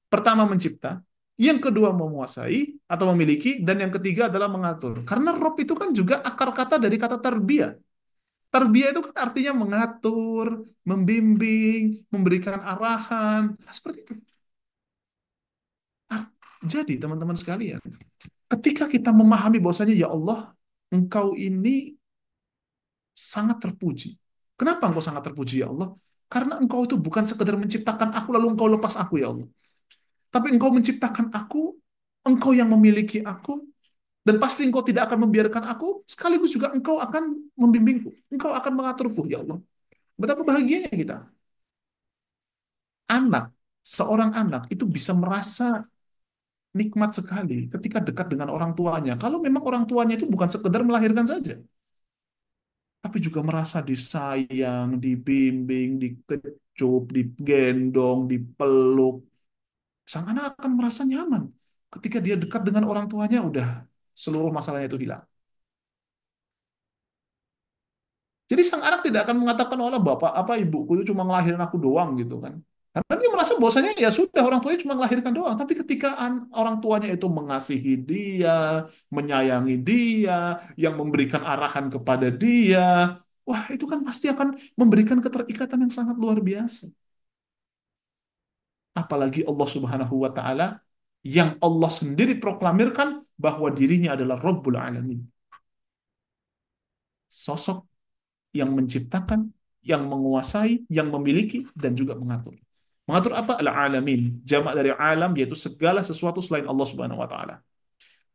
B: Pertama mencipta, yang kedua menguasai atau memiliki, dan yang ketiga adalah mengatur. Karena Rob itu kan juga akar kata dari kata terbia. Terbia itu kan artinya mengatur, membimbing, memberikan arahan, nah, seperti itu. Jadi teman-teman sekalian, ketika kita memahami bahwasanya ya Allah, engkau ini sangat terpuji. Kenapa engkau sangat terpuji ya Allah? Karena engkau itu bukan sekedar menciptakan aku lalu engkau lepas aku ya Allah. Tapi engkau menciptakan aku, engkau yang memiliki aku, dan pasti engkau tidak akan membiarkan aku, sekaligus juga engkau akan membimbingku. Engkau akan mengaturku ya Allah. Betapa bahagianya kita. Anak, seorang anak itu bisa merasa nikmat sekali ketika dekat dengan orang tuanya. Kalau memang orang tuanya itu bukan sekedar melahirkan saja, tapi juga merasa disayang, dibimbing, dikecup, digendong, dipeluk. Sang anak akan merasa nyaman ketika dia dekat dengan orang tuanya, udah seluruh masalahnya itu hilang. Jadi sang anak tidak akan mengatakan, "Allah, bapak apa ibuku itu cuma ngelahirin aku doang," gitu kan. Karena dia merasa bahwasanya ya sudah orang tuanya cuma melahirkan doang. Tapi ketika orang tuanya itu mengasihi dia, menyayangi dia, yang memberikan arahan kepada dia, wah itu kan pasti akan memberikan keterikatan yang sangat luar biasa. Apalagi Allah Subhanahu wa taala yang Allah sendiri proklamirkan bahwa dirinya adalah Rabbul Alamin. Sosok yang menciptakan, yang menguasai, yang memiliki, dan juga mengatur. Mengatur apa? Al-alamin. Jamak dari alam yaitu segala sesuatu selain Allah Subhanahu wa taala.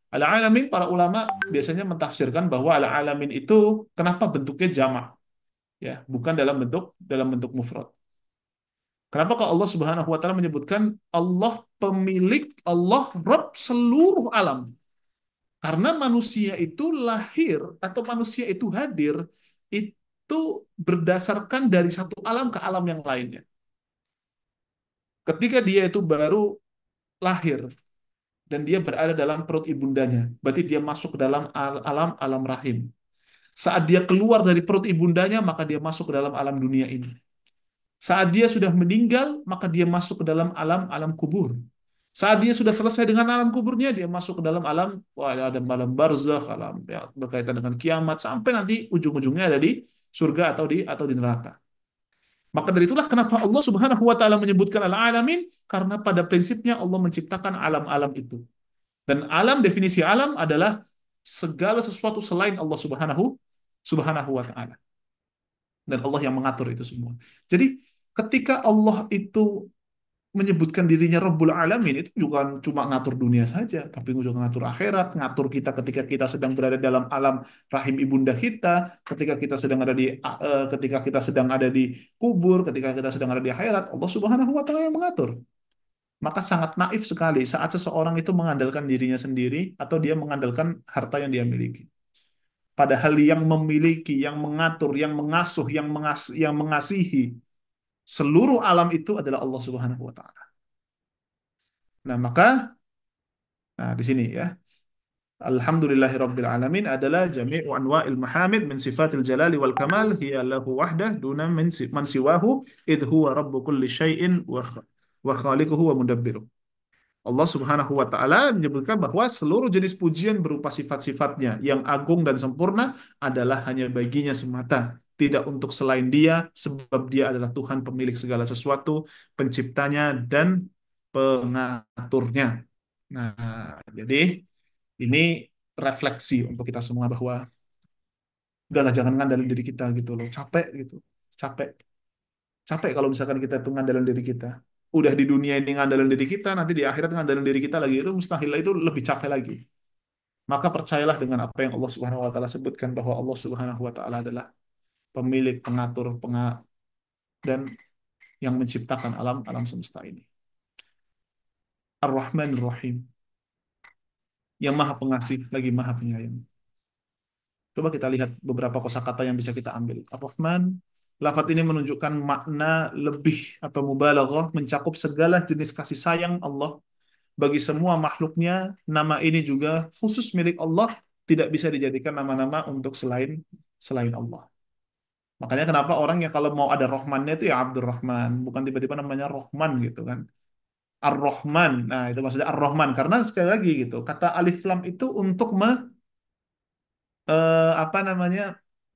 B: Al-alamin para ulama biasanya mentafsirkan bahwa al-alamin itu kenapa bentuknya jamak? Ya, bukan dalam bentuk dalam bentuk mufrad. Kenapa kalau Allah Subhanahu wa taala menyebutkan Allah pemilik Allah Rabb seluruh alam? Karena manusia itu lahir atau manusia itu hadir itu berdasarkan dari satu alam ke alam yang lainnya ketika dia itu baru lahir dan dia berada dalam perut ibundanya, berarti dia masuk ke dalam alam alam rahim. Saat dia keluar dari perut ibundanya, maka dia masuk ke dalam alam dunia ini. Saat dia sudah meninggal, maka dia masuk ke dalam alam alam kubur. Saat dia sudah selesai dengan alam kuburnya, dia masuk ke dalam alam wah, ada malam barzakh, alam ya, berkaitan dengan kiamat sampai nanti ujung-ujungnya ada di surga atau di atau di neraka. Maka dari itulah kenapa Allah Subhanahu wa taala menyebutkan al-alamin karena pada prinsipnya Allah menciptakan alam-alam itu. Dan alam definisi alam adalah segala sesuatu selain Allah Subhanahu Subhanahu wa taala. Dan Allah yang mengatur itu semua. Jadi ketika Allah itu menyebutkan dirinya Rabbul Alamin itu juga cuma ngatur dunia saja, tapi juga ngatur akhirat, ngatur kita ketika kita sedang berada dalam alam rahim ibunda kita, ketika kita sedang ada di uh, ketika kita sedang ada di kubur, ketika kita sedang ada di akhirat, Allah Subhanahu wa taala yang mengatur. Maka sangat naif sekali saat seseorang itu mengandalkan dirinya sendiri atau dia mengandalkan harta yang dia miliki. Padahal yang memiliki, yang mengatur, yang mengasuh, yang mengas yang mengasihi, seluruh alam itu adalah Allah Subhanahu wa taala. Nah, maka nah di sini ya. Alhamdulillahirabbil alamin adalah jami'u anwa'il mahamid min sifatil jalali wal kamal hiya lahu wahdah duna min man siwahu id huwa rabbu kulli syai'in wa wa khaliquhu wa mudabbiru. Allah Subhanahu wa taala menyebutkan bahwa seluruh jenis pujian berupa sifat-sifatnya yang agung dan sempurna adalah hanya baginya semata tidak untuk selain Dia, sebab Dia adalah Tuhan pemilik segala sesuatu, penciptanya dan pengaturnya. Nah, jadi ini refleksi untuk kita semua bahwa udahlah jangan ngandalin diri kita gitu loh, capek gitu, capek. Capek kalau misalkan kita itu ngandalin diri kita. Udah di dunia ini ngandalin diri kita, nanti di akhirat ngandalin diri kita lagi, itu mustahil itu lebih capek lagi maka percayalah dengan apa yang Allah Subhanahu wa taala sebutkan bahwa Allah Subhanahu wa taala adalah pemilik, pengatur, penga dan yang menciptakan alam alam semesta ini. Ar-Rahman Ar-Rahim. Yang Maha Pengasih lagi Maha Penyayang. Coba kita lihat beberapa kosakata yang bisa kita ambil. Ar-Rahman Lafat ini menunjukkan makna lebih atau mubalaghah mencakup segala jenis kasih sayang Allah bagi semua makhluknya. Nama ini juga khusus milik Allah, tidak bisa dijadikan nama-nama untuk selain selain Allah. Makanya kenapa orang yang kalau mau ada Rohmannya itu ya Abdurrahman, bukan tiba-tiba namanya Rohman gitu kan. Ar-Rohman, nah itu maksudnya Ar-Rohman. Karena sekali lagi gitu, kata alif lam itu untuk me, eh, apa namanya,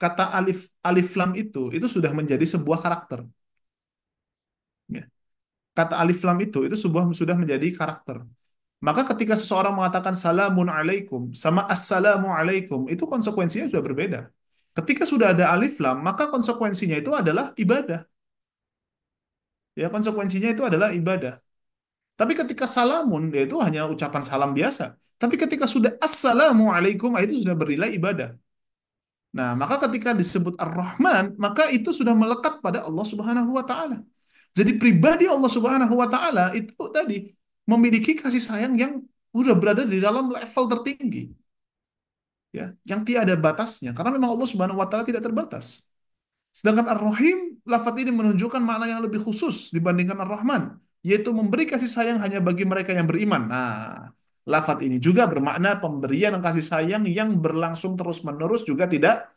B: kata alif alif lam itu, itu sudah menjadi sebuah karakter. Ya. Kata alif lam itu, itu sebuah, sudah menjadi karakter. Maka ketika seseorang mengatakan salamun alaikum sama assalamu alaikum, itu konsekuensinya sudah berbeda. Ketika sudah ada alif lam, maka konsekuensinya itu adalah ibadah. Ya, konsekuensinya itu adalah ibadah. Tapi ketika salamun, ya itu hanya ucapan salam biasa. Tapi ketika sudah assalamualaikum, itu sudah bernilai ibadah. Nah, maka ketika disebut Ar-Rahman, maka itu sudah melekat pada Allah Subhanahu wa taala. Jadi pribadi Allah Subhanahu wa taala itu tadi memiliki kasih sayang yang sudah berada di dalam level tertinggi ya yang tiada batasnya karena memang Allah Subhanahu wa taala tidak terbatas sedangkan Ar-Rahim lafaz ini menunjukkan makna yang lebih khusus dibandingkan Ar-Rahman yaitu memberi kasih sayang hanya bagi mereka yang beriman nah lafaz ini juga bermakna pemberian kasih sayang yang berlangsung terus-menerus juga tidak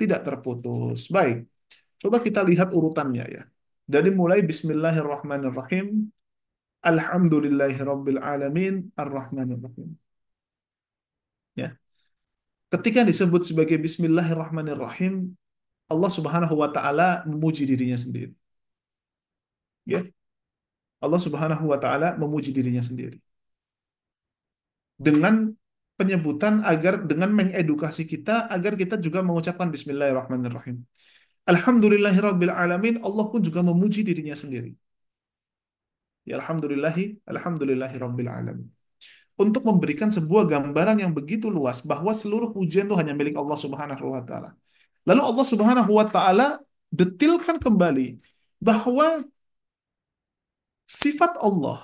B: tidak terputus baik coba kita lihat urutannya ya dari mulai bismillahirrahmanirrahim Alhamdulillahirobbilalamin alamin arrahmanirrahim ya Ketika disebut sebagai Bismillahirrahmanirrahim, Allah Subhanahu wa taala memuji dirinya sendiri. Ya. Allah Subhanahu wa taala memuji dirinya sendiri. Dengan penyebutan agar dengan mengedukasi kita agar kita juga mengucapkan bismillahirrahmanirrahim. Alhamdulillahirabbil alamin, Allah pun juga memuji dirinya sendiri. Ya alhamdulillahi alhamdulillahirabbil alamin untuk memberikan sebuah gambaran yang begitu luas bahwa seluruh pujian itu hanya milik Allah Subhanahu wa taala. Lalu Allah Subhanahu wa taala detilkan kembali bahwa sifat Allah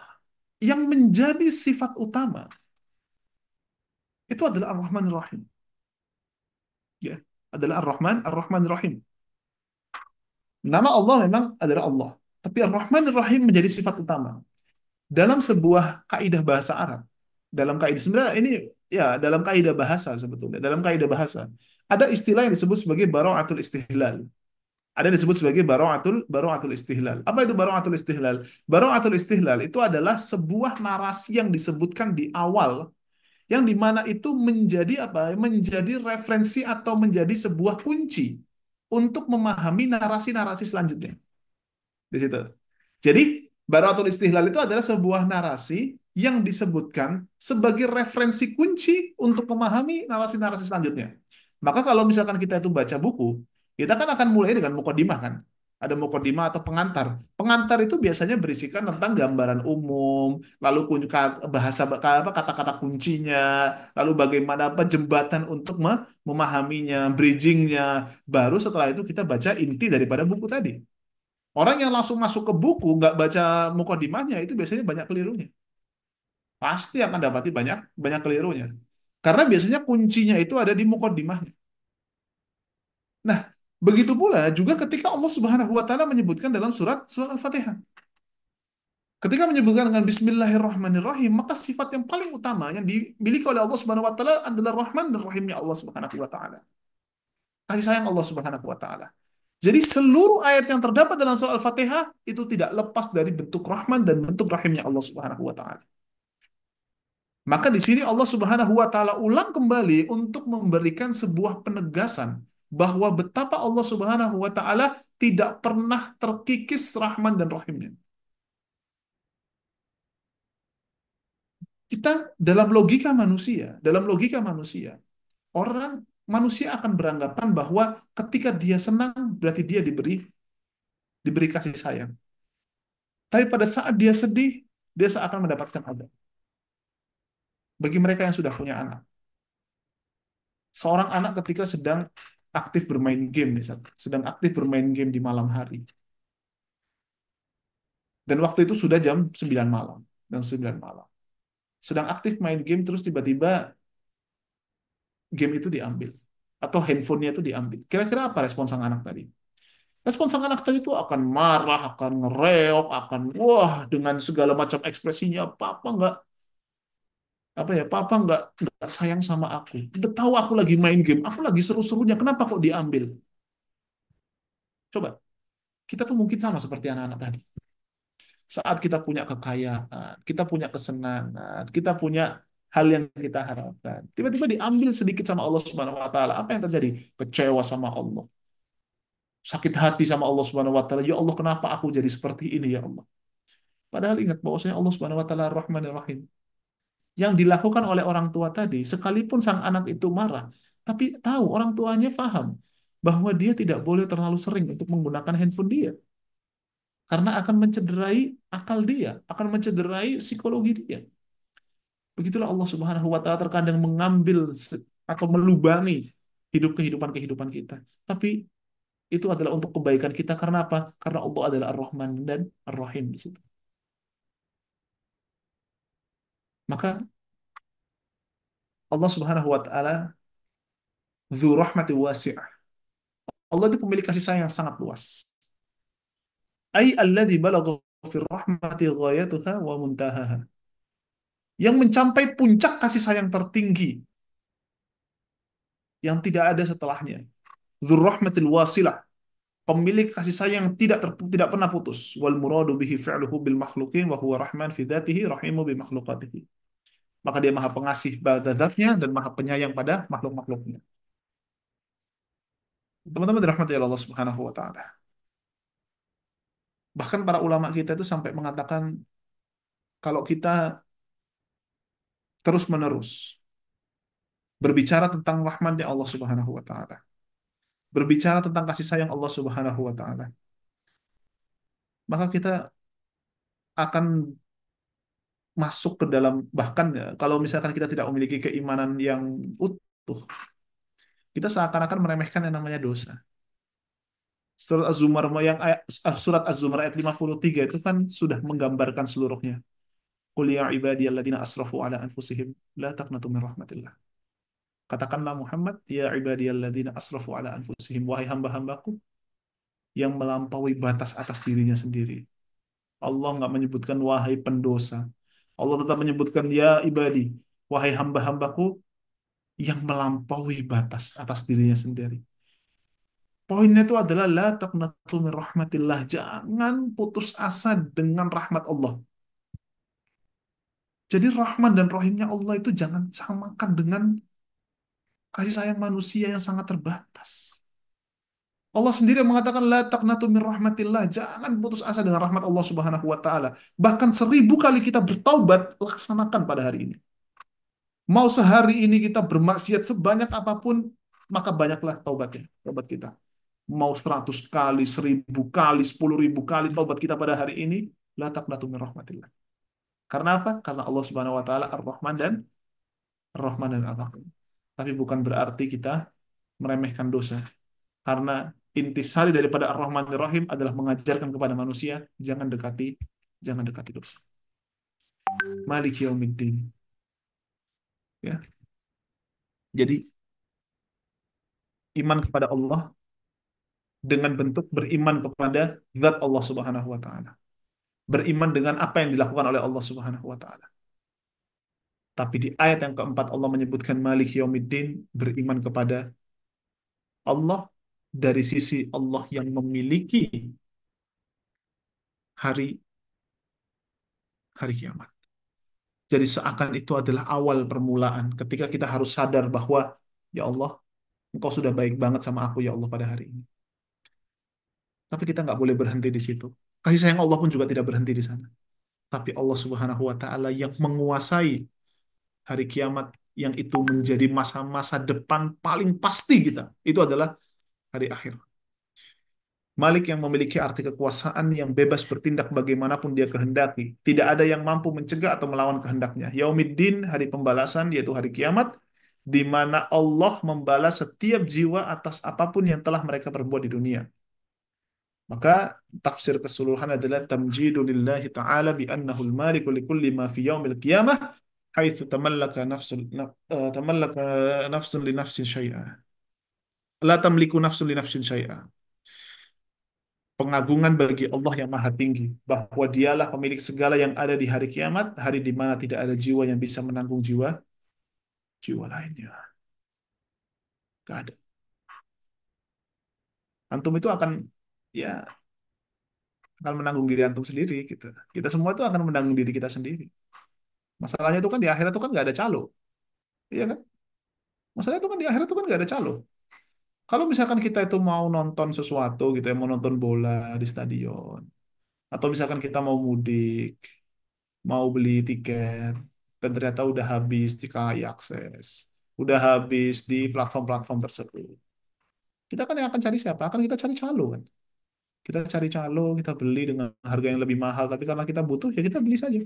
B: yang menjadi sifat utama itu adalah Ar-Rahman Ar-Rahim. Ya, adalah Ar-Rahman Ar-Rahman Ar-Rahim. Nama Allah memang adalah Allah, tapi Ar-Rahman Ar-Rahim menjadi sifat utama. Dalam sebuah kaidah bahasa Arab, dalam kaidah sebenarnya ini ya dalam kaidah bahasa sebetulnya dalam kaidah bahasa ada istilah yang disebut sebagai baro'atul istihlal ada yang disebut sebagai barong baro'atul istihlal apa itu baro'atul istihlal baro'atul istihlal itu adalah sebuah narasi yang disebutkan di awal yang dimana itu menjadi apa menjadi referensi atau menjadi sebuah kunci untuk memahami narasi-narasi selanjutnya di situ jadi bara'atul istihlal itu adalah sebuah narasi yang disebutkan sebagai referensi kunci untuk memahami narasi-narasi selanjutnya. Maka kalau misalkan kita itu baca buku, kita kan akan mulai dengan mukodimah kan ada mukodimah atau pengantar. Pengantar itu biasanya berisikan tentang gambaran umum, lalu bahasa kata-kata kuncinya, lalu bagaimana apa jembatan untuk memahaminya, bridgingnya. Baru setelah itu kita baca inti daripada buku tadi. Orang yang langsung masuk ke buku nggak baca mukodimahnya itu biasanya banyak kelirunya pasti akan dapati banyak banyak kelirunya. Karena biasanya kuncinya itu ada di mukodimahnya Nah, begitu pula juga ketika Allah Subhanahu wa taala menyebutkan dalam surat surat Al-Fatihah. Ketika menyebutkan dengan bismillahirrahmanirrahim, maka sifat yang paling utama yang dimiliki oleh Allah Subhanahu wa taala adalah Rahman dan Rahimnya Allah Subhanahu wa taala. Kasih sayang Allah Subhanahu wa taala. Jadi seluruh ayat yang terdapat dalam surat Al-Fatihah itu tidak lepas dari bentuk Rahman dan bentuk Rahimnya Allah Subhanahu wa taala. Maka di sini Allah Subhanahu wa taala ulang kembali untuk memberikan sebuah penegasan bahwa betapa Allah Subhanahu wa taala tidak pernah terkikis rahman dan rahimnya. Kita dalam logika manusia, dalam logika manusia, orang manusia akan beranggapan bahwa ketika dia senang berarti dia diberi diberi kasih sayang. Tapi pada saat dia sedih, dia seakan mendapatkan adab bagi mereka yang sudah punya anak. Seorang anak ketika sedang aktif bermain game, misalnya, sedang aktif bermain game di malam hari. Dan waktu itu sudah jam 9 malam. Jam 9 malam. Sedang aktif main game, terus tiba-tiba game itu diambil. Atau handphonenya itu diambil. Kira-kira apa respon sang anak tadi? Respon sang anak tadi itu akan marah, akan ngereok, akan wah dengan segala macam ekspresinya, apa-apa nggak apa ya papa nggak nggak sayang sama aku udah tahu aku lagi main game aku lagi seru-serunya kenapa kok diambil coba kita tuh mungkin sama seperti anak-anak tadi saat kita punya kekayaan kita punya kesenangan kita punya hal yang kita harapkan tiba-tiba diambil sedikit sama Allah Subhanahu Wa Taala apa yang terjadi kecewa sama Allah sakit hati sama Allah Subhanahu Wa Taala ya Allah kenapa aku jadi seperti ini ya Allah padahal ingat bahwasanya Allah Subhanahu Wa Taala Rahman Rahim yang dilakukan oleh orang tua tadi, sekalipun sang anak itu marah, tapi tahu orang tuanya faham bahwa dia tidak boleh terlalu sering untuk menggunakan handphone dia. Karena akan mencederai akal dia, akan mencederai psikologi dia. Begitulah Allah Subhanahu wa taala terkadang mengambil atau melubangi hidup kehidupan-kehidupan kita. Tapi itu adalah untuk kebaikan kita karena apa? Karena Allah adalah Ar-Rahman dan Ar-Rahim di situ. Maka Allah Subhanahu wa taala dzu rahmati wasi'ah. Allah itu pemilik kasih sayang yang sangat luas. Ai alladzi balagha fi rahmati ghayatuha wa muntahaha. Yang mencapai puncak kasih sayang tertinggi yang tidak ada setelahnya. Dzur rahmatil wasilah. Pemilik kasih sayang yang tidak ter, tidak pernah putus. Wal muradu bihi fi'luhu bil makhluqin wa huwa rahman fi dzatihi rahimu bi makhluqatihi maka dia maha pengasih pada zatnya dan maha penyayang pada makhluk-makhluknya. Teman-teman dirahmati Allah Subhanahu wa taala. Bahkan para ulama kita itu sampai mengatakan kalau kita terus-menerus berbicara tentang rahmatnya Allah Subhanahu wa taala. Berbicara tentang kasih sayang Allah Subhanahu wa taala. Maka kita akan masuk ke dalam bahkan ya, kalau misalkan kita tidak memiliki keimanan yang utuh, kita seakan-akan meremehkan yang namanya dosa. Surat Az-Zumar yang ayat, eh, surat Az-Zumar ayat 53 itu kan sudah menggambarkan seluruhnya. Qul ya ibadiyalladzina asrafu ala anfusihim la rahmatillah. Katakanlah Muhammad, ya ibadiyalladzina asrafu ala anfusihim wahai hamba-hambaku yang melampaui batas atas dirinya sendiri. Allah nggak menyebutkan wahai pendosa. Allah tetap menyebutkan dia ya ibadi, wahai hamba-hambaku yang melampaui batas atas dirinya sendiri. Poinnya itu adalah la taqnatu min rahmatillah. Jangan putus asa dengan rahmat Allah. Jadi rahman dan rahimnya Allah itu jangan samakan dengan kasih sayang manusia yang sangat terbatas. Allah sendiri mengatakan la taqnatu min rahmatillah, jangan putus asa dengan rahmat Allah Subhanahu wa taala. Bahkan seribu kali kita bertaubat, laksanakan pada hari ini. Mau sehari ini kita bermaksiat sebanyak apapun, maka banyaklah taubatnya, taubat kita. Mau seratus kali, seribu kali, sepuluh ribu kali taubat kita pada hari ini, la taqnatu min rahmatillah. Karena apa? Karena Allah Subhanahu wa taala Ar-Rahman dan Ar-Rahman dan Ar-Rahim. Tapi bukan berarti kita meremehkan dosa. Karena intisari daripada Ar-Rahman Ar-Rahim adalah mengajarkan kepada manusia jangan dekati jangan dekati dosa. Malik yaumiddin. Ya. Jadi iman kepada Allah dengan bentuk beriman kepada zat Allah Subhanahu wa taala. Beriman dengan apa yang dilakukan oleh Allah Subhanahu wa taala. Tapi di ayat yang keempat Allah menyebutkan Malik Yaumiddin beriman kepada Allah dari sisi Allah yang memiliki hari hari kiamat. Jadi seakan itu adalah awal permulaan ketika kita harus sadar bahwa ya Allah, engkau sudah baik banget sama aku ya Allah pada hari ini. Tapi kita nggak boleh berhenti di situ. Kasih sayang Allah pun juga tidak berhenti di sana. Tapi Allah Subhanahu wa taala yang menguasai hari kiamat yang itu menjadi masa-masa depan paling pasti kita. Itu adalah hari akhir. Malik yang memiliki arti kekuasaan yang bebas bertindak bagaimanapun dia kehendaki. Tidak ada yang mampu mencegah atau melawan kehendaknya. Yaumiddin, hari pembalasan, yaitu hari kiamat, di mana Allah membalas setiap jiwa atas apapun yang telah mereka perbuat di dunia. Maka tafsir keseluruhan adalah tamjidu ta'ala bi annahu al-maliku likulli ma fi yaumil qiyamah haitsu tamallaka nafsun uh, tamallaka nafsun li nafsin syai'a. La tamliku nafsun li Pengagungan bagi Allah yang maha tinggi, bahwa dialah pemilik segala yang ada di hari kiamat, hari di mana tidak ada jiwa yang bisa menanggung jiwa, jiwa lainnya. Gak ada. Antum itu akan, ya, akan menanggung diri antum sendiri gitu. Kita semua itu akan menanggung diri kita sendiri. Masalahnya itu kan di akhirat itu kan nggak ada calo. Iya kan? Masalahnya itu kan di akhirat itu kan nggak ada calo. Kalau misalkan kita itu mau nonton sesuatu gitu ya, mau nonton bola di stadion, atau misalkan kita mau mudik, mau beli tiket, dan ternyata udah habis di KAI Akses, udah habis di platform-platform tersebut, kita kan yang akan cari siapa? Akan kita cari calo kan. Kita cari calo, kita beli dengan harga yang lebih mahal, tapi karena kita butuh, ya kita beli saja.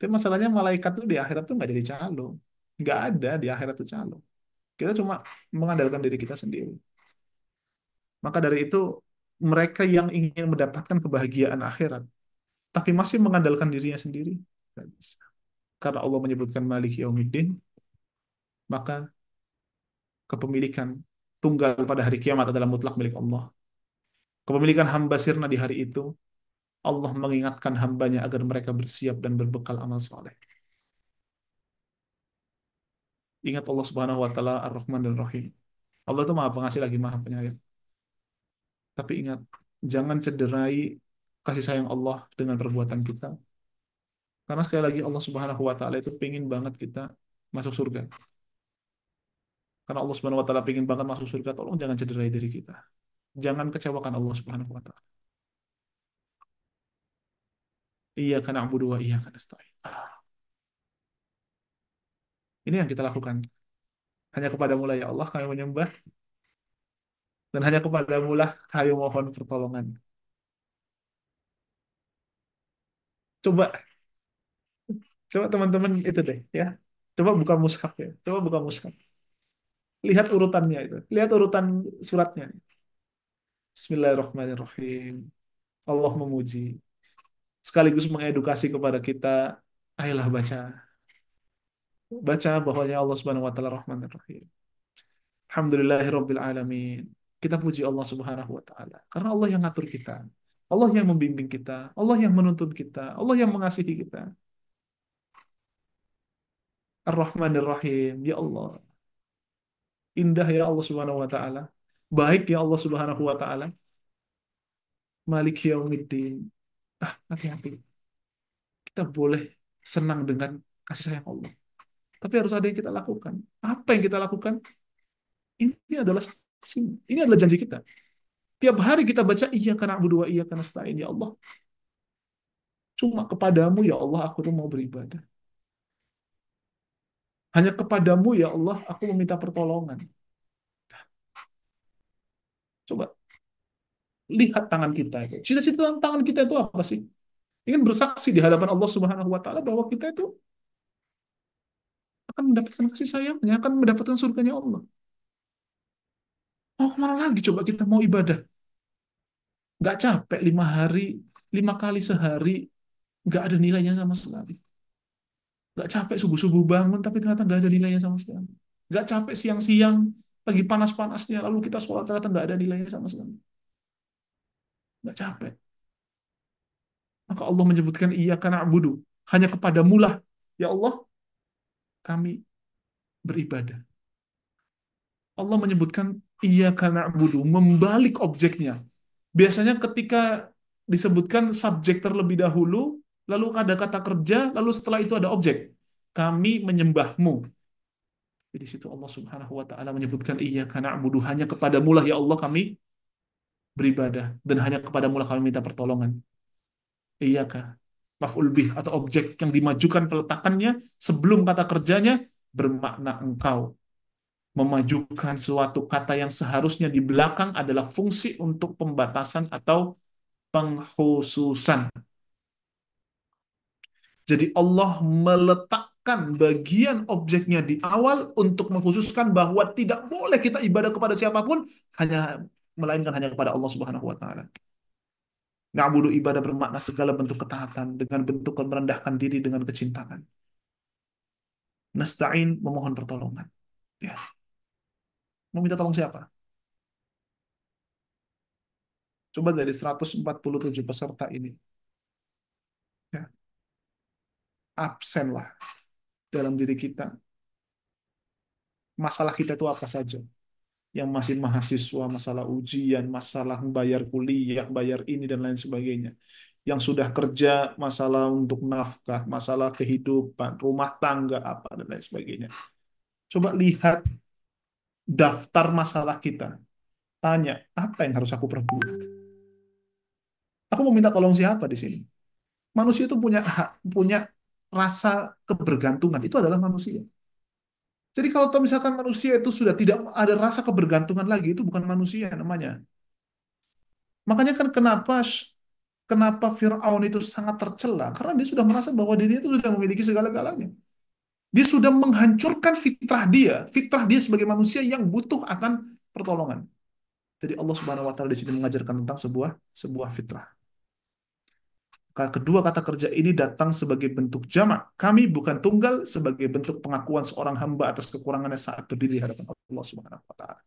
B: Tapi masalahnya malaikat tuh di akhirat tuh nggak jadi calo. Nggak ada di akhirat tuh calo. Kita cuma mengandalkan diri kita sendiri. Maka dari itu, mereka yang ingin mendapatkan kebahagiaan akhirat, tapi masih mengandalkan dirinya sendiri, tidak bisa. Karena Allah menyebutkan Malik Yaumiddin, maka kepemilikan tunggal pada hari kiamat adalah mutlak milik Allah. Kepemilikan hamba sirna di hari itu, Allah mengingatkan hambanya agar mereka bersiap dan berbekal amal soleh. Ingat Allah Subhanahu wa taala Ar-Rahman dan Rahim. Allah itu Maha Pengasih lagi Maha Penyayang. Tapi ingat, jangan cederai kasih sayang Allah dengan perbuatan kita. Karena sekali lagi Allah Subhanahu wa taala itu pingin banget kita masuk surga. Karena Allah Subhanahu wa taala pingin banget masuk surga, tolong jangan cederai diri kita. Jangan kecewakan Allah Subhanahu wa taala. Iya karena na'budu wa karena nasta'in. Ini yang kita lakukan. Hanya kepada lah ya Allah kami menyembah dan hanya kepadamu lah kami mohon pertolongan. Coba coba teman-teman itu deh ya. Coba buka mushaf ya. Coba buka mushaf. Lihat urutannya itu. Lihat urutan suratnya. Bismillahirrahmanirrahim. Allah memuji sekaligus mengedukasi kepada kita, ayolah baca baca ya Allah Subhanahu wa taala Rahman dan Rahim. Alhamdulillahirabbil alamin. Kita puji Allah Subhanahu wa taala karena Allah yang ngatur kita. Allah yang membimbing kita, Allah yang menuntun kita, Allah yang mengasihi kita. Ar-Rahmanir Rahim, ya Allah. Indah ya Allah Subhanahu wa taala. Baik ya Allah Subhanahu wa taala. Malik Yaumiddin. Ah, hati-hati. Kita boleh senang dengan kasih sayang Allah tapi harus ada yang kita lakukan. Apa yang kita lakukan? Ini adalah saksi. Ini adalah janji kita. Tiap hari kita baca, iya karena abu dua, iya karena setain, ya Allah. Cuma kepadamu, ya Allah, aku tuh mau beribadah. Hanya kepadamu, ya Allah, aku meminta pertolongan. Coba lihat tangan kita itu. Cita-cita tangan kita itu apa sih? Ingin bersaksi di hadapan Allah Subhanahu wa taala bahwa kita itu akan mendapatkan kasih sayangnya, akan mendapatkan surganya Allah. Mau oh, kemana lagi coba kita mau ibadah? Gak capek lima hari, lima kali sehari, gak ada nilainya sama sekali. Gak capek subuh-subuh bangun, tapi ternyata gak ada nilainya sama sekali. Gak capek siang-siang, lagi panas-panasnya, lalu kita sholat ternyata gak ada nilainya sama sekali. Gak capek. Maka Allah menyebutkan, iya karena abudu. Hanya kepada kepadamulah, ya Allah, kami beribadah. Allah menyebutkan iya karena budu membalik objeknya. Biasanya ketika disebutkan subjek terlebih dahulu, lalu ada kata kerja, lalu setelah itu ada objek. Kami menyembahmu. Jadi situ Allah Subhanahu wa taala menyebutkan iya karena budu hanya kepadamulah ya Allah kami beribadah dan hanya kepada kepadamulah kami minta pertolongan. Iyaka maf'ul bih atau objek yang dimajukan peletakannya sebelum kata kerjanya bermakna engkau. Memajukan suatu kata yang seharusnya di belakang adalah fungsi untuk pembatasan atau penghususan. Jadi Allah meletakkan bagian objeknya di awal untuk mengkhususkan bahwa tidak boleh kita ibadah kepada siapapun hanya melainkan hanya kepada Allah Subhanahu wa taala. Ngabudu ibadah bermakna segala bentuk ketaatan dengan bentuk merendahkan diri dengan kecintaan. Nasta'in memohon pertolongan. Ya. Meminta tolong siapa? Coba dari 147 peserta ini. Ya. Absenlah dalam diri kita. Masalah kita itu apa saja yang masih mahasiswa, masalah ujian, masalah bayar kuliah, bayar ini dan lain sebagainya. Yang sudah kerja, masalah untuk nafkah, masalah kehidupan, rumah tangga apa dan lain sebagainya. Coba lihat daftar masalah kita. Tanya, apa yang harus aku perbuat? Aku mau minta tolong siapa di sini? Manusia itu punya hak, punya rasa kebergantungan. Itu adalah manusia jadi kalau misalkan manusia itu sudah tidak ada rasa kebergantungan lagi, itu bukan manusia namanya. Makanya kan kenapa kenapa Fir'aun itu sangat tercela karena dia sudah merasa bahwa dirinya itu sudah memiliki segala-galanya. Dia sudah menghancurkan fitrah dia, fitrah dia sebagai manusia yang butuh akan pertolongan. Jadi Allah Subhanahu wa taala di sini mengajarkan tentang sebuah sebuah fitrah kedua kata kerja ini datang sebagai bentuk jamak. Kami bukan tunggal sebagai bentuk pengakuan seorang hamba atas kekurangannya saat berdiri di hadapan Allah Subhanahu wa taala.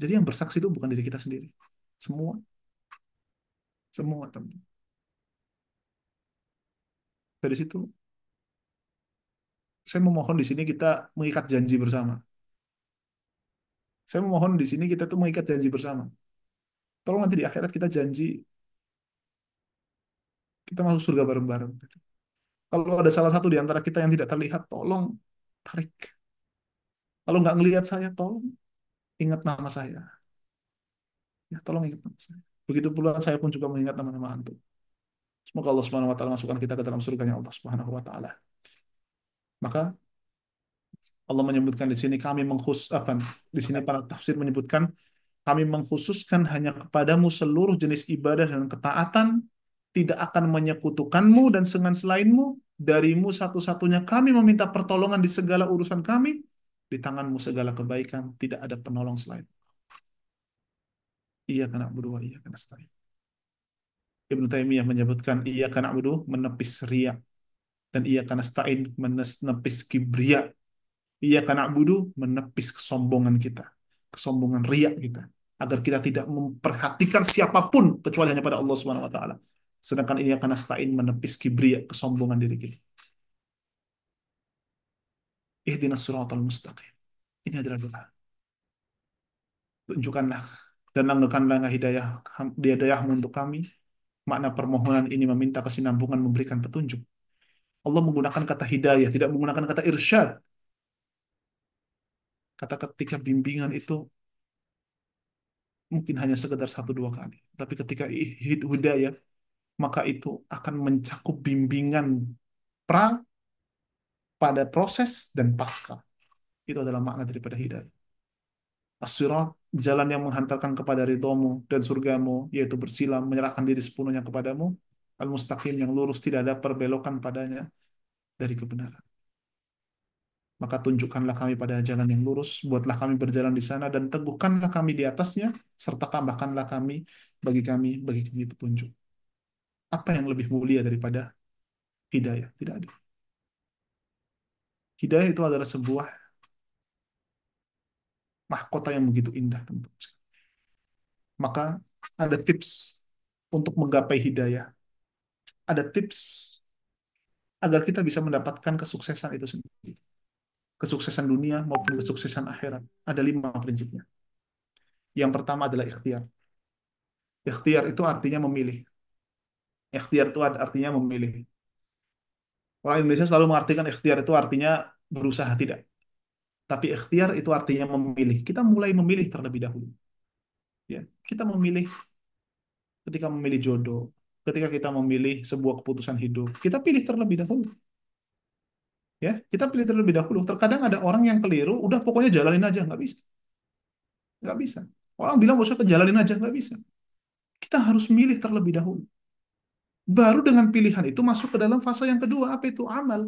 B: Jadi yang bersaksi itu bukan diri kita sendiri. Semua. Semua, teman. Dari situ saya memohon di sini kita mengikat janji bersama. Saya memohon di sini kita tuh mengikat janji bersama. Tolong nanti di akhirat kita janji kita masuk surga bareng-bareng. Gitu. Kalau ada salah satu di antara kita yang tidak terlihat, tolong tarik. Kalau nggak ngelihat saya, tolong ingat nama saya. Ya, tolong ingat nama saya. Begitu pula saya pun juga mengingat nama-nama hantu. Semoga Allah Subhanahu wa taala masukkan kita ke dalam surganya Allah Subhanahu wa taala. Maka Allah menyebutkan di sini kami mengkhusus di sini para tafsir menyebutkan kami mengkhususkan hanya kepadamu seluruh jenis ibadah dan ketaatan tidak akan menyekutukanmu dan dengan selainmu. Darimu satu-satunya kami meminta pertolongan di segala urusan kami. Di tanganmu segala kebaikan, tidak ada penolong selain. Ia kena berdua, Ia kena selain. Ibn Taymiyah menyebutkan Ia karena berdua menepis riak dan Ia karena stain menepis kibriak Ia karena berdua menepis kesombongan kita kesombongan riak kita agar kita tidak memperhatikan siapapun kecuali hanya pada Allah swt. Sedangkan ini akan nasta'in menepis kibriya, kesombongan diri kita. Ihdinas suratul mustaqim. Ini adalah doa. Tunjukkanlah dan langgengkanlah hidayah hidayahmu untuk kami. Makna permohonan ini meminta kesinambungan memberikan petunjuk. Allah menggunakan kata hidayah, tidak menggunakan kata irsyad. Kata ketika bimbingan itu mungkin hanya sekedar satu dua kali. Tapi ketika hidayah maka itu akan mencakup bimbingan pra, pada proses, dan pasca. Itu adalah makna daripada hidayah. as jalan yang menghantarkan kepada ridhomu dan surgamu, yaitu bersilam menyerahkan diri sepenuhnya kepadamu, al-mustaqim yang lurus, tidak ada perbelokan padanya dari kebenaran. Maka tunjukkanlah kami pada jalan yang lurus, buatlah kami berjalan di sana, dan teguhkanlah kami di atasnya, serta tambahkanlah kami bagi kami, bagi kami petunjuk apa yang lebih mulia daripada hidayah? Tidak ada. Hidayah itu adalah sebuah mahkota yang begitu indah, tentu. Maka ada tips untuk menggapai hidayah. Ada tips agar kita bisa mendapatkan kesuksesan itu sendiri. Kesuksesan dunia maupun kesuksesan akhirat. Ada lima prinsipnya. Yang pertama adalah ikhtiar. Ikhtiar itu artinya memilih. Ikhtiar itu artinya memilih. Orang Indonesia selalu mengartikan ikhtiar itu artinya berusaha tidak. Tapi ikhtiar itu artinya memilih. Kita mulai memilih terlebih dahulu. Ya, kita memilih ketika memilih jodoh, ketika kita memilih sebuah keputusan hidup, kita pilih terlebih dahulu. Ya, kita pilih terlebih dahulu. Terkadang ada orang yang keliru, udah pokoknya jalanin aja, nggak bisa. Nggak bisa. Orang bilang, usah jalanin aja, nggak bisa. Kita harus milih terlebih dahulu. Baru dengan pilihan itu masuk ke dalam fase yang kedua, apa itu amal.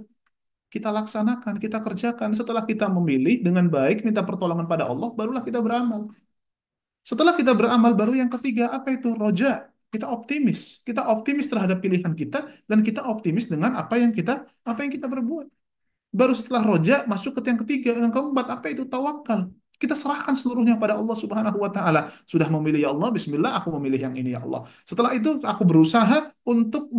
B: Kita laksanakan, kita kerjakan. Setelah kita memilih dengan baik, minta pertolongan pada Allah, barulah kita beramal. Setelah kita beramal, baru yang ketiga, apa itu? Roja. Kita optimis. Kita optimis terhadap pilihan kita, dan kita optimis dengan apa yang kita apa yang kita berbuat. Baru setelah roja, masuk ke yang ketiga. Yang keempat, apa itu? Tawakal kita serahkan seluruhnya pada Allah Subhanahu wa taala. Sudah memilih ya Allah, bismillah aku memilih yang ini ya Allah. Setelah itu aku berusaha untuk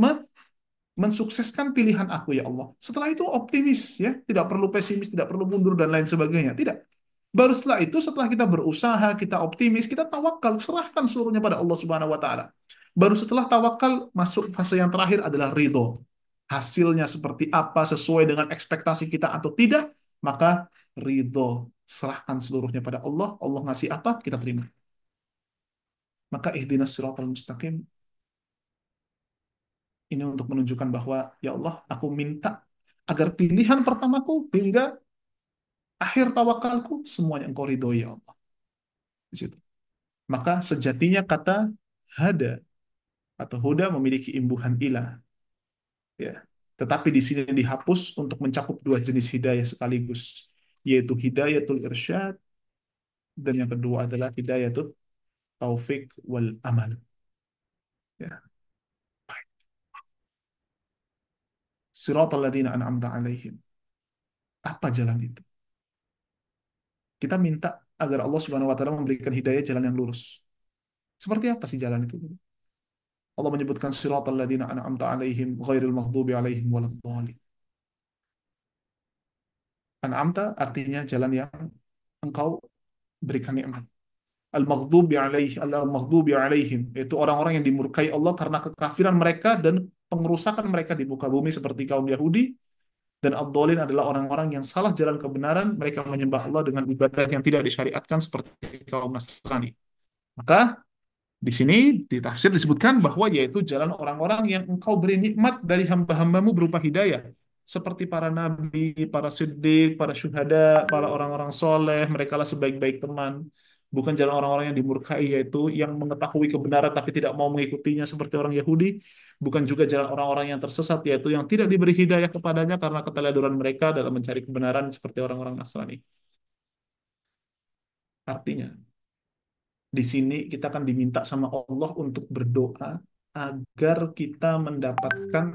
B: mensukseskan pilihan aku ya Allah. Setelah itu optimis ya, tidak perlu pesimis, tidak perlu mundur dan lain sebagainya. Tidak. Baru setelah itu setelah kita berusaha, kita optimis, kita tawakal, serahkan seluruhnya pada Allah Subhanahu wa taala. Baru setelah tawakal masuk fase yang terakhir adalah ridho. Hasilnya seperti apa sesuai dengan ekspektasi kita atau tidak, maka ridho serahkan seluruhnya pada Allah, Allah ngasih apa, kita terima. Maka ihdinas siratal mustaqim, ini untuk menunjukkan bahwa, ya Allah, aku minta agar pilihan pertamaku hingga akhir tawakalku, semuanya engkau ridhoi, ya Allah. Di situ. Maka sejatinya kata hada atau huda memiliki imbuhan ilah. Ya. Tetapi di sini dihapus untuk mencakup dua jenis hidayah sekaligus yaitu hidayatul irsyad dan yang kedua adalah hidayatul taufik wal amal. Ya. Baik. Siratal ladzina an'amta alaihim. Apa jalan itu? Kita minta agar Allah Subhanahu wa taala memberikan hidayah jalan yang lurus. Seperti apa sih jalan itu? Allah menyebutkan siratal ladzina an'amta alaihim ghairil maghdubi alaihim waladdallin. An'amta artinya jalan yang engkau berikan nikmat. Al-maghdubi alaih, al-maghdubi alaihim, yaitu orang-orang yang dimurkai Allah karena kekafiran mereka dan pengerusakan mereka di muka bumi seperti kaum Yahudi, dan Abdolin adalah orang-orang yang salah jalan kebenaran, mereka menyembah Allah dengan ibadah yang tidak disyariatkan seperti kaum Nasrani. Maka di sini di tafsir disebutkan bahwa yaitu jalan orang-orang yang engkau beri nikmat dari hamba-hambamu berupa hidayah seperti para nabi, para siddiq, para syuhada, para orang-orang soleh, mereka lah sebaik-baik teman. Bukan jalan orang-orang yang dimurkai, yaitu yang mengetahui kebenaran tapi tidak mau mengikutinya seperti orang Yahudi. Bukan juga jalan orang-orang yang tersesat, yaitu yang tidak diberi hidayah kepadanya karena keteladuran mereka dalam mencari kebenaran seperti orang-orang Nasrani. Artinya, di sini kita akan diminta sama Allah untuk berdoa agar kita mendapatkan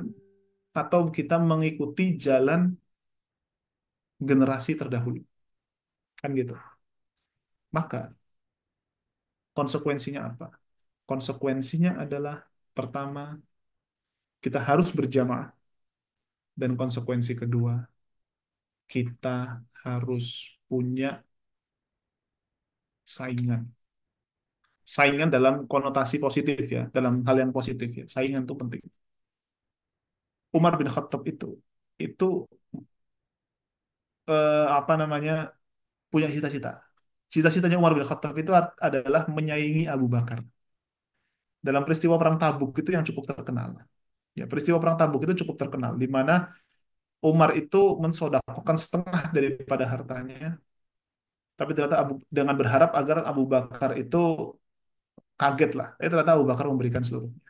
B: atau kita mengikuti jalan generasi terdahulu. Kan gitu. Maka konsekuensinya apa? Konsekuensinya adalah pertama kita harus berjamaah dan konsekuensi kedua kita harus punya saingan. Saingan dalam konotasi positif ya, dalam hal yang positif ya. Saingan itu penting. Umar bin Khattab itu itu eh, apa namanya punya cita-cita. Cita-citanya Umar bin Khattab itu adalah menyaingi Abu Bakar. Dalam peristiwa perang Tabuk itu yang cukup terkenal. Ya, peristiwa perang Tabuk itu cukup terkenal di mana Umar itu mensodakokan setengah daripada hartanya tapi ternyata Abu, dengan berharap agar Abu Bakar itu kaget lah. Eh ternyata Abu Bakar memberikan seluruhnya.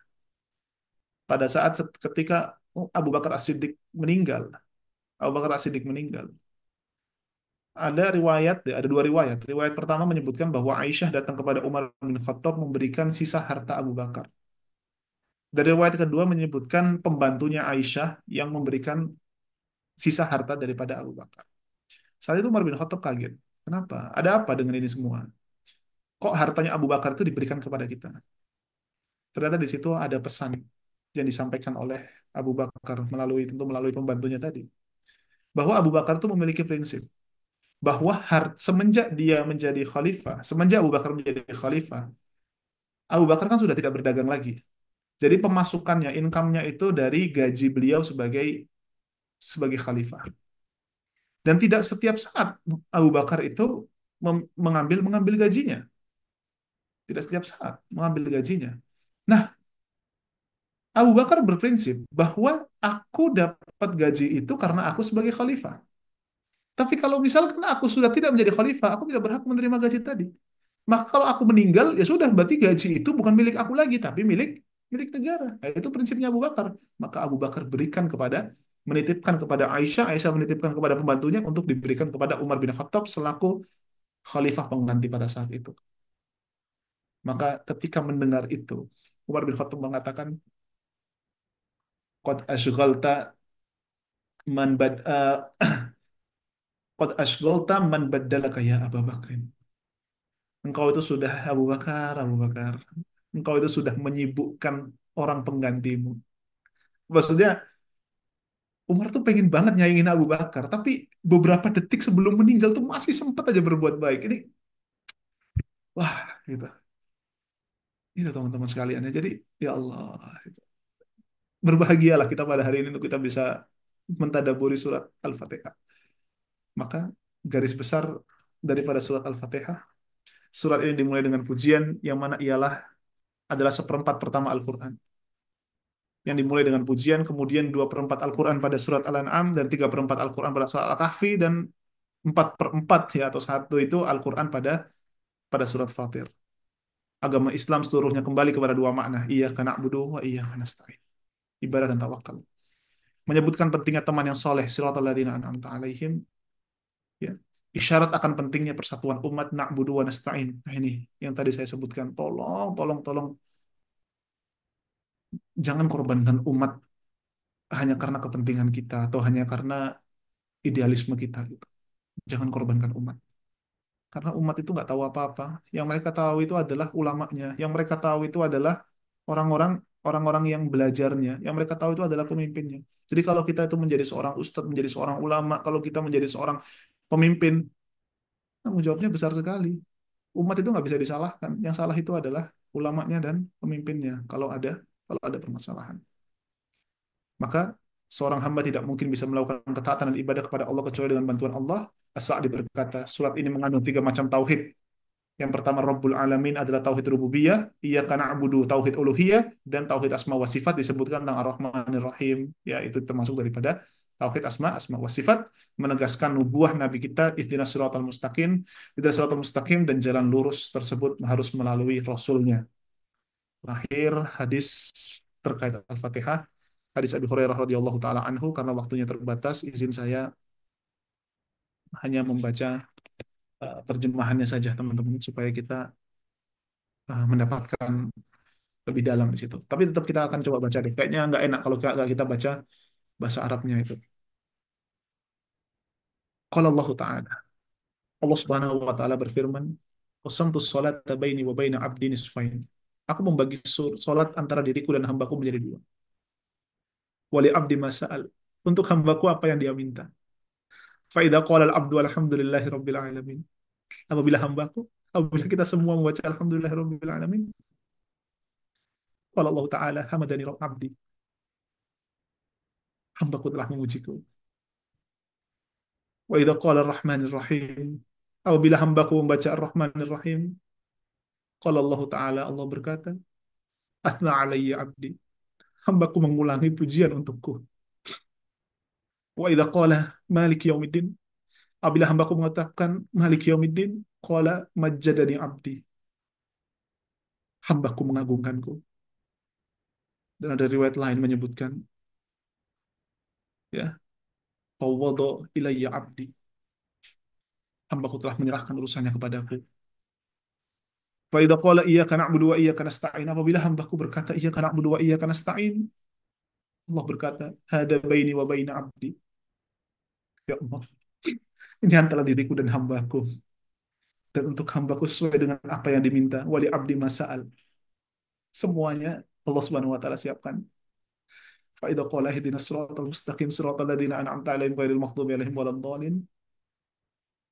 B: Pada saat ketika Abu Bakar As-Siddiq meninggal. Abu Bakar As-Siddiq meninggal. Ada riwayat, ya, ada dua riwayat. Riwayat pertama menyebutkan bahwa Aisyah datang kepada Umar bin Khattab memberikan sisa harta Abu Bakar. Dari riwayat kedua menyebutkan pembantunya Aisyah yang memberikan sisa harta daripada Abu Bakar. Saat itu Umar bin Khattab kaget. Kenapa? Ada apa dengan ini semua? Kok hartanya Abu Bakar itu diberikan kepada kita? Ternyata di situ ada pesan yang disampaikan oleh Abu Bakar melalui tentu melalui pembantunya tadi bahwa Abu Bakar itu memiliki prinsip bahwa hard, semenjak dia menjadi khalifah, semenjak Abu Bakar menjadi khalifah, Abu Bakar kan sudah tidak berdagang lagi. Jadi pemasukannya, income-nya itu dari gaji beliau sebagai sebagai khalifah. Dan tidak setiap saat Abu Bakar itu mengambil mengambil gajinya. Tidak setiap saat mengambil gajinya. Nah, Abu Bakar berprinsip bahwa aku dapat gaji itu karena aku sebagai khalifah. Tapi kalau misalkan aku sudah tidak menjadi khalifah, aku tidak berhak menerima gaji tadi. Maka kalau aku meninggal, ya sudah, berarti gaji itu bukan milik aku lagi, tapi milik milik negara. Nah, itu prinsipnya Abu Bakar. Maka Abu Bakar berikan kepada, menitipkan kepada Aisyah, Aisyah menitipkan kepada pembantunya untuk diberikan kepada Umar bin Khattab selaku khalifah pengganti pada saat itu. Maka ketika mendengar itu, Umar bin Khattab mengatakan, qad ashghalta man bad eh, <clears throat> qad ashghalta man baddalaka ya Abu Bakrin engkau itu sudah Abu Bakar Abu Bakar engkau itu sudah menyibukkan orang penggantimu maksudnya Umar tuh pengen banget nyayangin Abu Bakar, tapi beberapa detik sebelum meninggal tuh masih sempat aja berbuat baik. Ini, wah, gitu. Itu teman-teman sekalian ya. Jadi, ya Allah, gitu berbahagialah kita pada hari ini untuk kita bisa mentadaburi surat Al-Fatihah. Maka garis besar daripada surat Al-Fatihah, surat ini dimulai dengan pujian yang mana ialah adalah seperempat pertama Al-Quran. Yang dimulai dengan pujian, kemudian dua perempat Al-Quran pada surat Al-An'am, dan tiga perempat Al-Quran pada surat Al-Kahfi, dan empat perempat ya, atau satu itu Al-Quran pada pada surat Fatir. Agama Islam seluruhnya kembali kepada dua makna, iya karena wa iya karena nasta'in ibadah dan tawakal. Menyebutkan pentingnya teman yang soleh, siratul ladina an'amta alaihim. Ya. Isyarat akan pentingnya persatuan umat na'budu wa nasta'in. Nah ini yang tadi saya sebutkan. Tolong, tolong, tolong. Jangan korbankan umat hanya karena kepentingan kita atau hanya karena idealisme kita gitu. Jangan korbankan umat karena umat itu nggak tahu apa-apa. Yang mereka tahu itu adalah ulamanya, yang mereka tahu itu adalah orang-orang orang-orang yang belajarnya, yang mereka tahu itu adalah pemimpinnya. Jadi kalau kita itu menjadi seorang ustadz, menjadi seorang ulama, kalau kita menjadi seorang pemimpin, tanggung jawabnya besar sekali. Umat itu nggak bisa disalahkan. Yang salah itu adalah ulamanya dan pemimpinnya. Kalau ada, kalau ada permasalahan. Maka seorang hamba tidak mungkin bisa melakukan ketaatan dan ibadah kepada Allah kecuali dengan bantuan Allah. As-Sa'di berkata, surat ini mengandung tiga macam tauhid. Yang pertama Robul Alamin adalah Tauhid Rububiyah, ia karena Abudu Tauhid Uluhiyah, dan Tauhid Asma wa Sifat disebutkan tentang ar rahman ar Rahim, ya itu termasuk daripada Tauhid Asma, Asma wa Sifat, menegaskan nubuah Nabi kita, Surat al mustaqim, Surat al mustaqim, dan jalan lurus tersebut harus melalui Rasulnya. Terakhir, hadis terkait Al-Fatihah, hadis abu Hurairah radhiyallahu taala anhu karena waktunya terbatas izin saya hanya membaca Eh, terjemahannya saja teman-teman supaya kita eh, mendapatkan lebih dalam di situ. Tapi tetap kita akan coba baca deh. Kayaknya nggak enak kalau nggak kita baca bahasa Arabnya itu. Qala Allah Ta'ala. Allah Subhanahu wa taala berfirman, "Qasamtu baini wa baina 'abdi nisfain." Aku membagi salat antara diriku dan hambaku menjadi dua. Wali abdi masal. Untuk hambaku apa yang dia minta. Faidah qala al-abdu alhamdulillahi rabbil alamin. Apabila hambaku, apabila kita semua membaca alhamdulillahi rabbil alamin, qala Allah taala hamadani rabb abdi. Hambaku telah memujiku. Wa idza qala ar-rahmanir rahim. Apabila hambaku membaca ar-rahmanir rahim, qala Allah taala Allah berkata, athna alayya abdi. Hambaku mengulangi pujian untukku. Wa idha qala Malik yaumiddin. Apabila hambaku mengatakan Malik yaumiddin, qala majjadani abdi. Hambaku mengagungkanku. Dan ada riwayat lain menyebutkan ya. Fawwada ilayya abdi. Hambaku telah menyerahkan urusannya kepadaku. Fa idza qala iyyaka na'budu wa iyyaka stain. apabila hambaku berkata iyyaka na'budu wa iyyaka stain, Allah berkata hada baini wa baina abdi Ya Allah, ini antara diriku dan hambaku. Dan untuk hambaku sesuai dengan apa yang diminta. Wali abdi masa'al. Semuanya Allah subhanahu wa ta'ala siapkan. فإذا قال اهدنا الصراط المستقيم صراط ladina أنعمت عليهم gairil المغضوب alaihim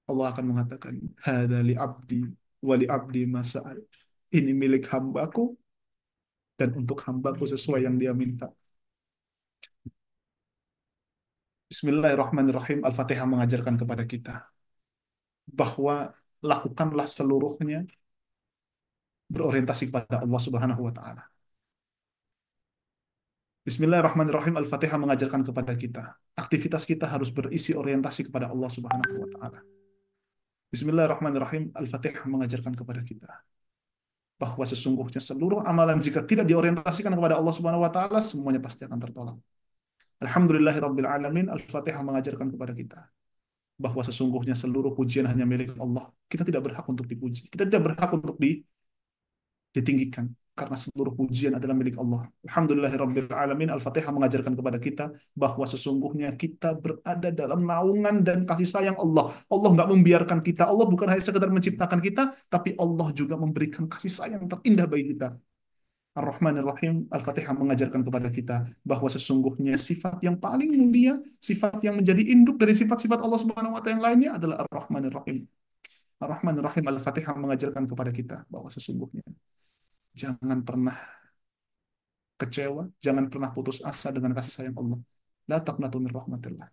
B: Allah akan mengatakan hada li abdi wali abdi masa'al ini milik hambaku dan untuk hambaku sesuai yang dia minta Bismillahirrahmanirrahim, Al-Fatihah mengajarkan kepada kita bahwa lakukanlah seluruhnya berorientasi kepada Allah Subhanahu wa taala. Bismillahirrahmanirrahim Al-Fatihah mengajarkan kepada kita, aktivitas kita harus berisi orientasi kepada Allah Subhanahu wa taala. Bismillahirrahmanirrahim Al-Fatihah mengajarkan kepada kita bahwa sesungguhnya seluruh amalan jika tidak diorientasikan kepada Allah Subhanahu wa taala semuanya pasti akan tertolak. Alhamdulillahirabbil alamin Al-Fatihah mengajarkan kepada kita bahwa sesungguhnya seluruh pujian hanya milik Allah. Kita tidak berhak untuk dipuji. Kita tidak berhak untuk di, ditinggikan karena seluruh pujian adalah milik Allah. Alhamdulillahirabbil alamin Al-Fatihah mengajarkan kepada kita bahwa sesungguhnya kita berada dalam naungan dan kasih sayang Allah. Allah nggak membiarkan kita. Allah bukan hanya sekedar menciptakan kita, tapi Allah juga memberikan kasih sayang terindah bagi kita. Ar-Rahman Ar-Rahim, Al-Fatihah mengajarkan kepada kita bahwa sesungguhnya sifat yang paling mulia, sifat yang menjadi induk dari sifat-sifat Allah Subhanahu wa taala yang lainnya adalah Ar-Rahman Ar-Rahim. Ar-Rahman Ar-Rahim Al-Fatihah mengajarkan kepada kita bahwa sesungguhnya jangan pernah kecewa, jangan pernah putus asa dengan kasih sayang Allah. La taqnatu min rahmatillah.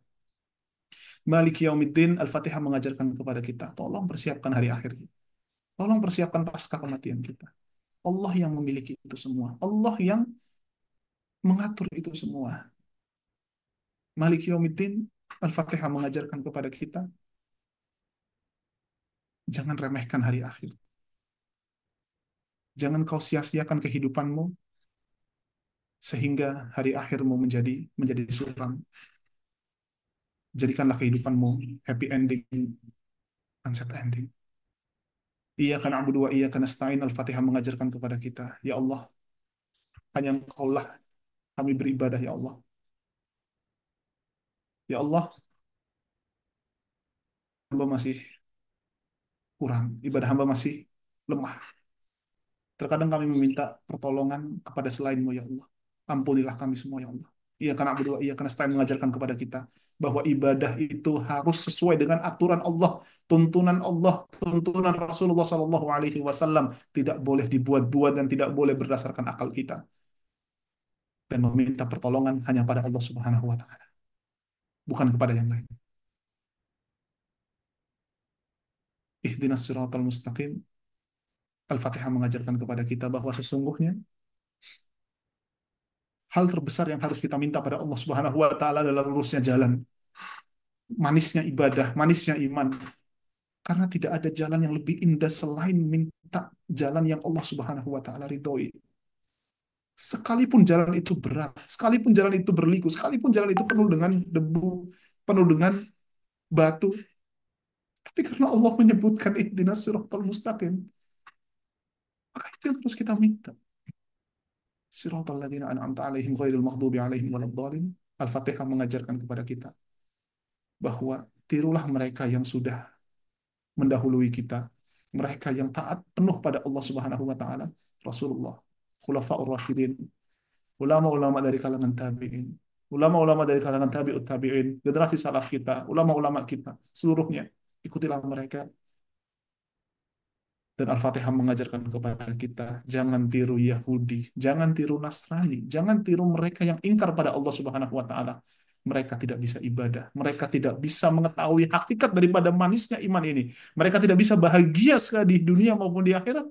B: Malik Yaumiddin Al-Fatihah mengajarkan kepada kita, tolong persiapkan hari akhir kita. Tolong persiapkan pasca kematian kita Allah yang memiliki itu semua. Allah yang mengatur itu semua. Malik Yomitin, Al-Fatihah mengajarkan kepada kita, jangan remehkan hari akhir. Jangan kau sia-siakan kehidupanmu sehingga hari akhirmu menjadi menjadi suram. Jadikanlah kehidupanmu happy ending, sunset ending. Ia Iyyaka na'budu wa iyyaka nasta'in. Al-Fatihah mengajarkan kepada kita, ya Allah, hanya lah kami beribadah, ya Allah. Ya Allah, hamba masih kurang, ibadah hamba masih lemah. Terkadang kami meminta pertolongan kepada selainmu, ya Allah. Ampunilah kami semua, ya Allah ia kena berdoa, ia karena iya, setelah mengajarkan kepada kita bahwa ibadah itu harus sesuai dengan aturan Allah, tuntunan Allah, tuntunan Rasulullah Shallallahu Alaihi Wasallam tidak boleh dibuat-buat dan tidak boleh berdasarkan akal kita dan meminta pertolongan hanya pada Allah Subhanahu Wa Taala, bukan kepada yang lain. Ihdinas siratal mustaqim. Al-Fatihah mengajarkan kepada kita bahwa sesungguhnya hal terbesar yang harus kita minta pada Allah Subhanahu wa taala adalah lurusnya jalan. Manisnya ibadah, manisnya iman. Karena tidak ada jalan yang lebih indah selain minta jalan yang Allah Subhanahu wa taala ridhoi. Sekalipun jalan itu berat, sekalipun jalan itu berliku, sekalipun jalan itu penuh dengan debu, penuh dengan batu. Tapi karena Allah menyebutkan ihdinas siratal mustaqim, maka itu yang terus kita minta. Siratal ladzina an'amta alaihim ghairil maghdubi alaihim Al-Fatihah mengajarkan kepada kita bahwa tirulah mereka yang sudah mendahului kita, mereka yang taat penuh pada Allah Subhanahu wa taala, Rasulullah, khulafaur rasyidin, ulama-ulama dari kalangan tabi'in, ulama-ulama dari kalangan tabi'ut tabi'in, generasi salaf kita, ulama-ulama kita, seluruhnya ikutilah mereka dan hmm. Al-Fatihah mengajarkan kepada kita, jangan tiru Yahudi, jangan tiru Nasrani, jangan tiru mereka yang ingkar pada Allah Subhanahu wa taala. Mereka tidak bisa ibadah, mereka tidak bisa mengetahui hakikat daripada manisnya iman ini. Mereka tidak bisa bahagia sekali di dunia maupun di akhirat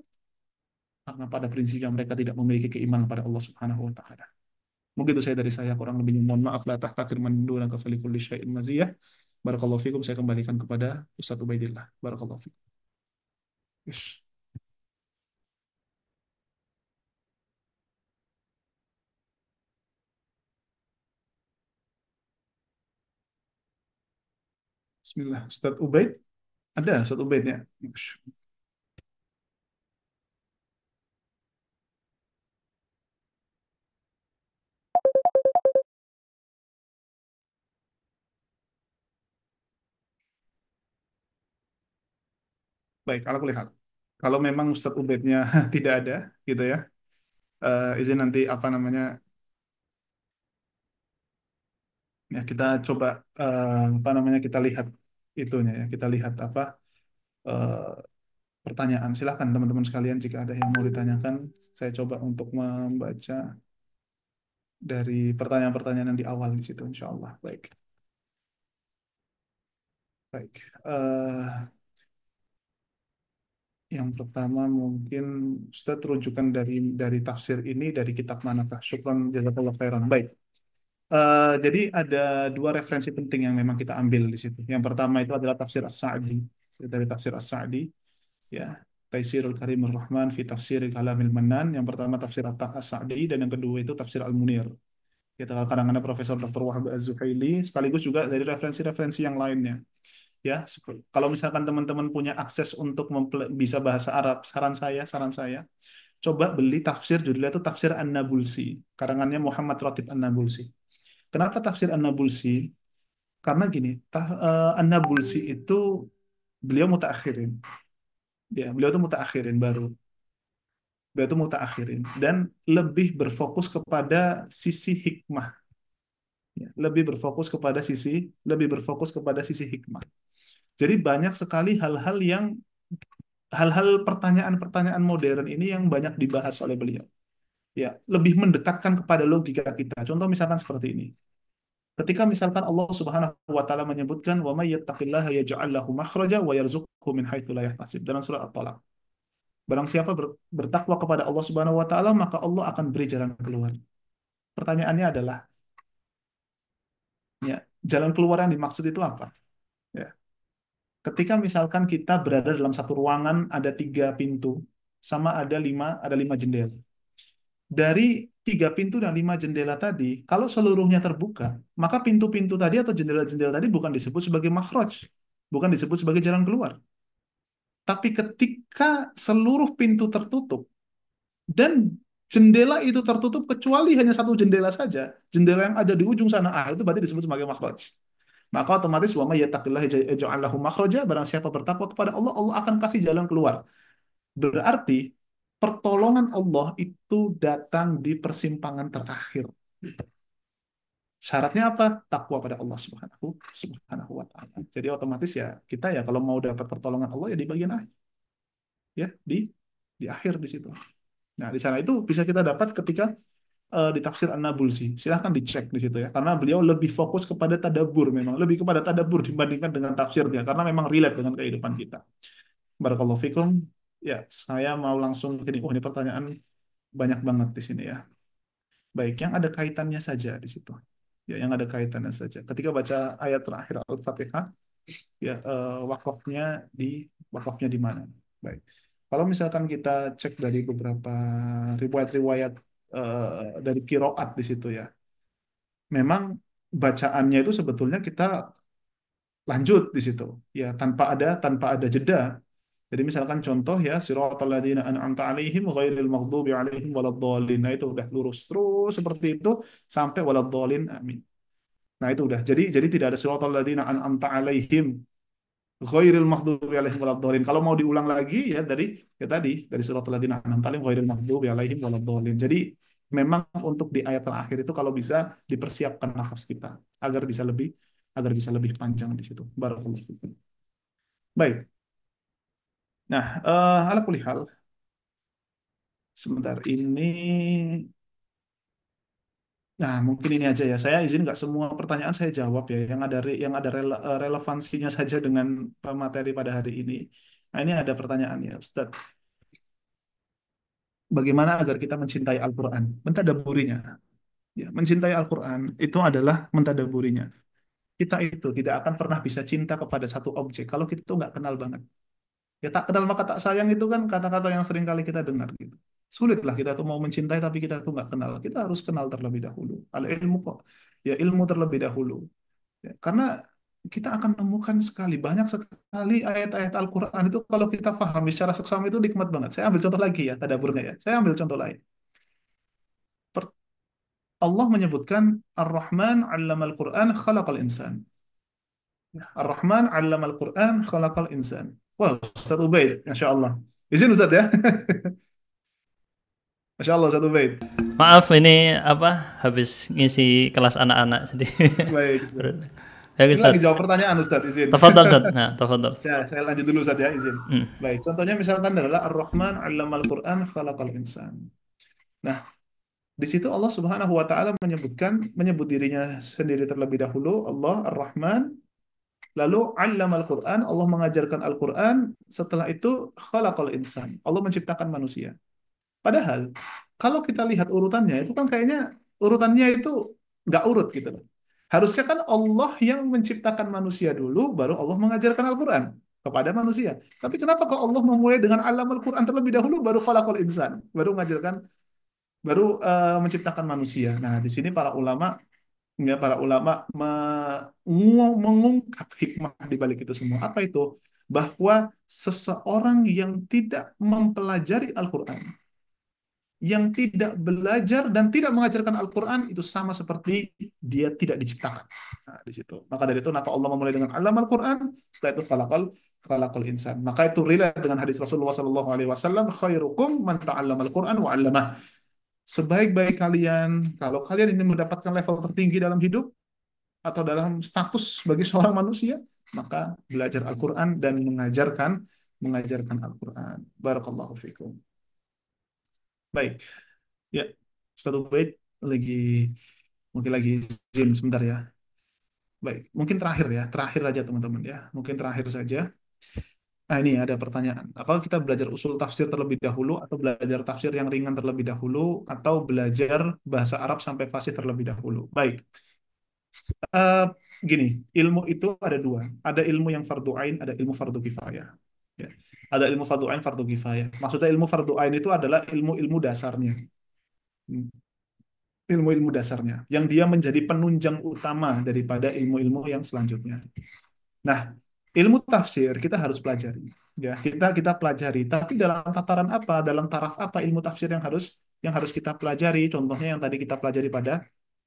B: karena pada prinsipnya mereka tidak memiliki keimanan pada Allah Subhanahu wa taala. Mungkin itu saya dari saya kurang lebihnya mohon maaf la tahtakir man duna ka falikulli syai'in maziyah. Barakallahu fikum saya kembalikan kepada Ustaz Ubaidillah. Barakallahu fikum. Bismillah. Ustaz Ubaid? Ada Ustaz Ubaidnya? Baik, kalau aku lihat. Kalau memang Ustadz ubednya <laughs> tidak ada, gitu ya, Uh, izin nanti apa namanya, ya kita coba uh, apa namanya kita lihat itunya ya, kita lihat apa uh, pertanyaan. Silahkan teman-teman sekalian jika ada yang mau ditanyakan, saya coba untuk membaca dari pertanyaan-pertanyaan yang di awal di situ, insya Allah. Baik. Baik. Uh, yang pertama mungkin sudah rujukan dari dari tafsir ini dari kitab manakah? Syukran jazakallah khairan. Baik. Uh, jadi ada dua referensi penting yang memang kita ambil di situ. Yang pertama itu adalah tafsir As-Sa'di dari tafsir As-Sa'di ya. Taisirul Karimur Rahman fi tafsir Kalamil Manan. Yang pertama tafsir As-Sa'di dan yang kedua itu tafsir Al-Munir. Ya, kadang-kadang Profesor Dr. Wahab Az-Zuhaili sekaligus juga dari referensi-referensi yang lainnya ya kalau misalkan teman-teman punya akses untuk bisa bahasa Arab saran saya saran saya coba beli tafsir judulnya itu tafsir An-Nabulsi karangannya Muhammad Rotib An-Nabulsi kenapa tafsir An-Nabulsi karena gini uh, An-Nabulsi itu beliau mutaakhirin ya beliau itu mutaakhirin baru beliau itu mutaakhirin dan lebih berfokus kepada sisi hikmah ya, lebih berfokus kepada sisi lebih berfokus kepada sisi hikmah jadi banyak sekali hal-hal yang hal-hal pertanyaan-pertanyaan modern ini yang banyak dibahas oleh beliau. Ya, lebih mendekatkan kepada logika kita. Contoh misalkan seperti ini. Ketika misalkan Allah Subhanahu wa taala menyebutkan wa may yattaqillaha yaj'al lahu makhraja wa yarzuqhu min haitsu la yahtasib dalam surat At-Talaq. Barang siapa bertakwa kepada Allah Subhanahu wa taala maka Allah akan beri jalan keluar. Pertanyaannya adalah ya, jalan keluar yang dimaksud itu apa? Ya ketika misalkan kita berada dalam satu ruangan ada tiga pintu sama ada lima ada lima jendela dari tiga pintu dan lima jendela tadi kalau seluruhnya terbuka maka pintu-pintu tadi atau jendela-jendela tadi bukan disebut sebagai makhraj bukan disebut sebagai jalan keluar tapi ketika seluruh pintu tertutup dan jendela itu tertutup kecuali hanya satu jendela saja, jendela yang ada di ujung sana, ah itu berarti disebut sebagai makhraj. Maka otomatis wa may yattaqillaha yaj'al lahu makhraja, barang siapa bertakwa kepada Allah, Allah akan kasih jalan keluar. Berarti pertolongan Allah itu datang di persimpangan terakhir. Syaratnya apa? Takwa pada Allah Subhanahu Subhanahu wa taala. Jadi otomatis ya kita ya kalau mau dapat pertolongan Allah ya di bagian akhir. Ya, di di akhir di situ. Nah, di sana itu bisa kita dapat ketika uh, di tafsir An-Nabulsi. Silahkan dicek di situ ya, karena beliau lebih fokus kepada tadabur memang, lebih kepada tadabur dibandingkan dengan tafsirnya, karena memang relate dengan kehidupan kita. Barakallahu fikum. Ya, saya mau langsung ini. Oh, ini pertanyaan banyak banget di sini ya. Baik, yang ada kaitannya saja di situ. Ya, yang ada kaitannya saja. Ketika baca ayat terakhir Al-Fatihah, ya uh, eh, wakafnya di wakafnya di mana? Baik. Kalau misalkan kita cek dari beberapa riwayat-riwayat Eh, dari kiroat di situ ya. Memang bacaannya itu sebetulnya kita lanjut di situ ya tanpa ada tanpa ada jeda. Jadi misalkan contoh ya siratal ladzina an'amta alaihim ghairil maghdubi alaihim waladdallin. Nah itu udah lurus terus seperti itu sampai waladdallin amin. Nah itu udah. Jadi jadi tidak ada siratal ladzina an'amta alaihim ghairil maghdubi alaihim waladdallin. Kalau mau diulang lagi ya dari ya tadi dari surah al ladina an'amta alaihim ghairil maghdubi alaihim waladdallin. Jadi memang untuk di ayat terakhir itu kalau bisa dipersiapkan nafas kita agar bisa lebih agar bisa lebih panjang di situ. Barakallahu fikum. Baik. Nah, uh, ala kulihal. Sebentar ini Nah, mungkin ini aja ya. Saya izin nggak semua pertanyaan saya jawab ya, yang ada re- yang ada rele- eh, relevansinya <laughs> saja dengan materi pada hari ini. Nah, ini ada pertanyaan ya, Ustaz. Bagaimana agar kita mencintai Al-Quran? Mentadaburinya. Ya, mencintai Al-Quran itu adalah mentadaburinya. Kita itu tidak akan pernah bisa cinta kepada satu objek kalau kita tuh nggak kenal banget. Ya tak kenal maka tak sayang itu kan kata-kata yang sering kali kita dengar gitu sulitlah kita tuh mau mencintai tapi kita tuh nggak kenal. Kita harus kenal terlebih dahulu. Al ilmu kok ya ilmu terlebih dahulu. Ya, karena kita akan temukan sekali banyak sekali ayat-ayat Al-Qur'an itu kalau kita paham secara seksama itu nikmat banget. Saya ambil contoh lagi ya tadaburnya ya. Saya ambil contoh lain. Per- Allah menyebutkan Ar-Rahman al Qur'an khalaqal insan. Ya. Ar-Rahman al Qur'an khalaqal insan. Wow, satu bait Insya Allah. Izin Ustaz ya. <laughs> Masya Allah satu bait.
A: Maaf ini apa habis ngisi kelas anak-anak jadi.
B: Baik. <laughs>
A: Ya, Ustaz. Ini lagi jawab pertanyaan Ustaz, izin. Tafadhal Ustaz. <laughs> Nah, tafadhal.
B: saya, saya lanjut dulu Ustaz ya, izin. Hmm. Baik, contohnya misalkan adalah Ar-Rahman 'allamal Qur'an khalaqal insan. Nah, di situ Allah Subhanahu wa taala menyebutkan menyebut dirinya sendiri terlebih dahulu, Allah Ar-Rahman Lalu allamal Qur'an, Allah mengajarkan Al-Qur'an, setelah itu khalaqal insan. Allah menciptakan manusia. Padahal kalau kita lihat urutannya itu kan kayaknya urutannya itu nggak urut gitu loh. Harusnya kan Allah yang menciptakan manusia dulu, baru Allah mengajarkan Al-Quran kepada manusia. Tapi kenapa kalau Allah memulai dengan alam Al-Quran terlebih dahulu, baru khalaqul insan, baru mengajarkan, baru uh, menciptakan manusia. Nah, di sini para ulama ya, para ulama mengungkap hikmah di balik itu semua. Apa itu? Bahwa seseorang yang tidak mempelajari Al-Quran, yang tidak belajar dan tidak mengajarkan Al-Quran itu sama seperti dia tidak diciptakan. Nah, di situ. Maka dari itu, kenapa Allah memulai dengan alam Al-Quran, setelah itu falakal, falakal insan. Maka itu relate dengan hadis Rasulullah Sallallahu Alaihi Wasallam, khairukum man ta'allam Al-Quran wa allamah. Sebaik-baik kalian, kalau kalian ingin mendapatkan level tertinggi dalam hidup, atau dalam status bagi seorang manusia, maka belajar Al-Quran dan mengajarkan mengajarkan Al-Quran. Barakallahu fikum. Baik, ya satu bait lagi mungkin lagi izin sebentar ya. Baik, mungkin terakhir ya, terakhir aja teman-teman ya, mungkin terakhir saja. Nah ini ada pertanyaan, apakah kita belajar usul tafsir terlebih dahulu atau belajar tafsir yang ringan terlebih dahulu atau belajar bahasa Arab sampai fasih terlebih dahulu? Baik, uh, gini, ilmu itu ada dua, ada ilmu yang fardu ain, ada ilmu fardu kifayah. Ya ada ilmu fardu ain fardu kifayah maksudnya ilmu fardu ain itu adalah ilmu-ilmu dasarnya hmm. ilmu-ilmu dasarnya yang dia menjadi penunjang utama daripada ilmu-ilmu yang selanjutnya nah ilmu tafsir kita harus pelajari ya kita kita pelajari tapi dalam tataran apa dalam taraf apa ilmu tafsir yang harus yang harus kita pelajari contohnya yang tadi kita pelajari pada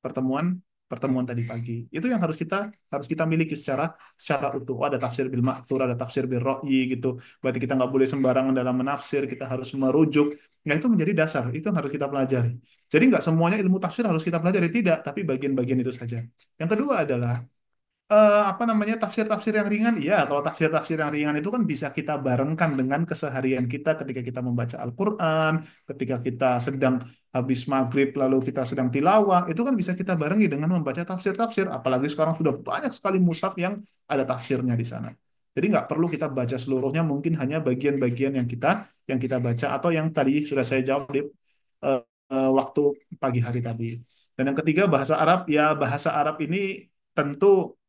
B: pertemuan pertemuan tadi pagi. Itu yang harus kita harus kita miliki secara secara utuh. Oh, ada tafsir bil maktur ada tafsir bil royi gitu. Berarti kita nggak boleh sembarangan dalam menafsir, kita harus merujuk. Nah, itu menjadi dasar. Itu yang harus kita pelajari. Jadi nggak semuanya ilmu tafsir harus kita pelajari tidak, tapi bagian-bagian itu saja. Yang kedua adalah Uh, apa namanya tafsir-tafsir yang ringan ya kalau tafsir-tafsir yang ringan itu kan bisa kita barengkan dengan keseharian kita ketika kita membaca Al-Quran ketika kita sedang habis maghrib lalu kita sedang tilawah itu kan bisa kita barengi dengan membaca tafsir-tafsir apalagi sekarang sudah banyak sekali mushaf yang ada tafsirnya di sana jadi nggak perlu kita baca seluruhnya mungkin hanya bagian-bagian yang kita yang kita baca atau yang tadi sudah saya jawab di uh, eh, eh, waktu pagi hari tadi dan yang ketiga bahasa Arab ya bahasa Arab ini tentu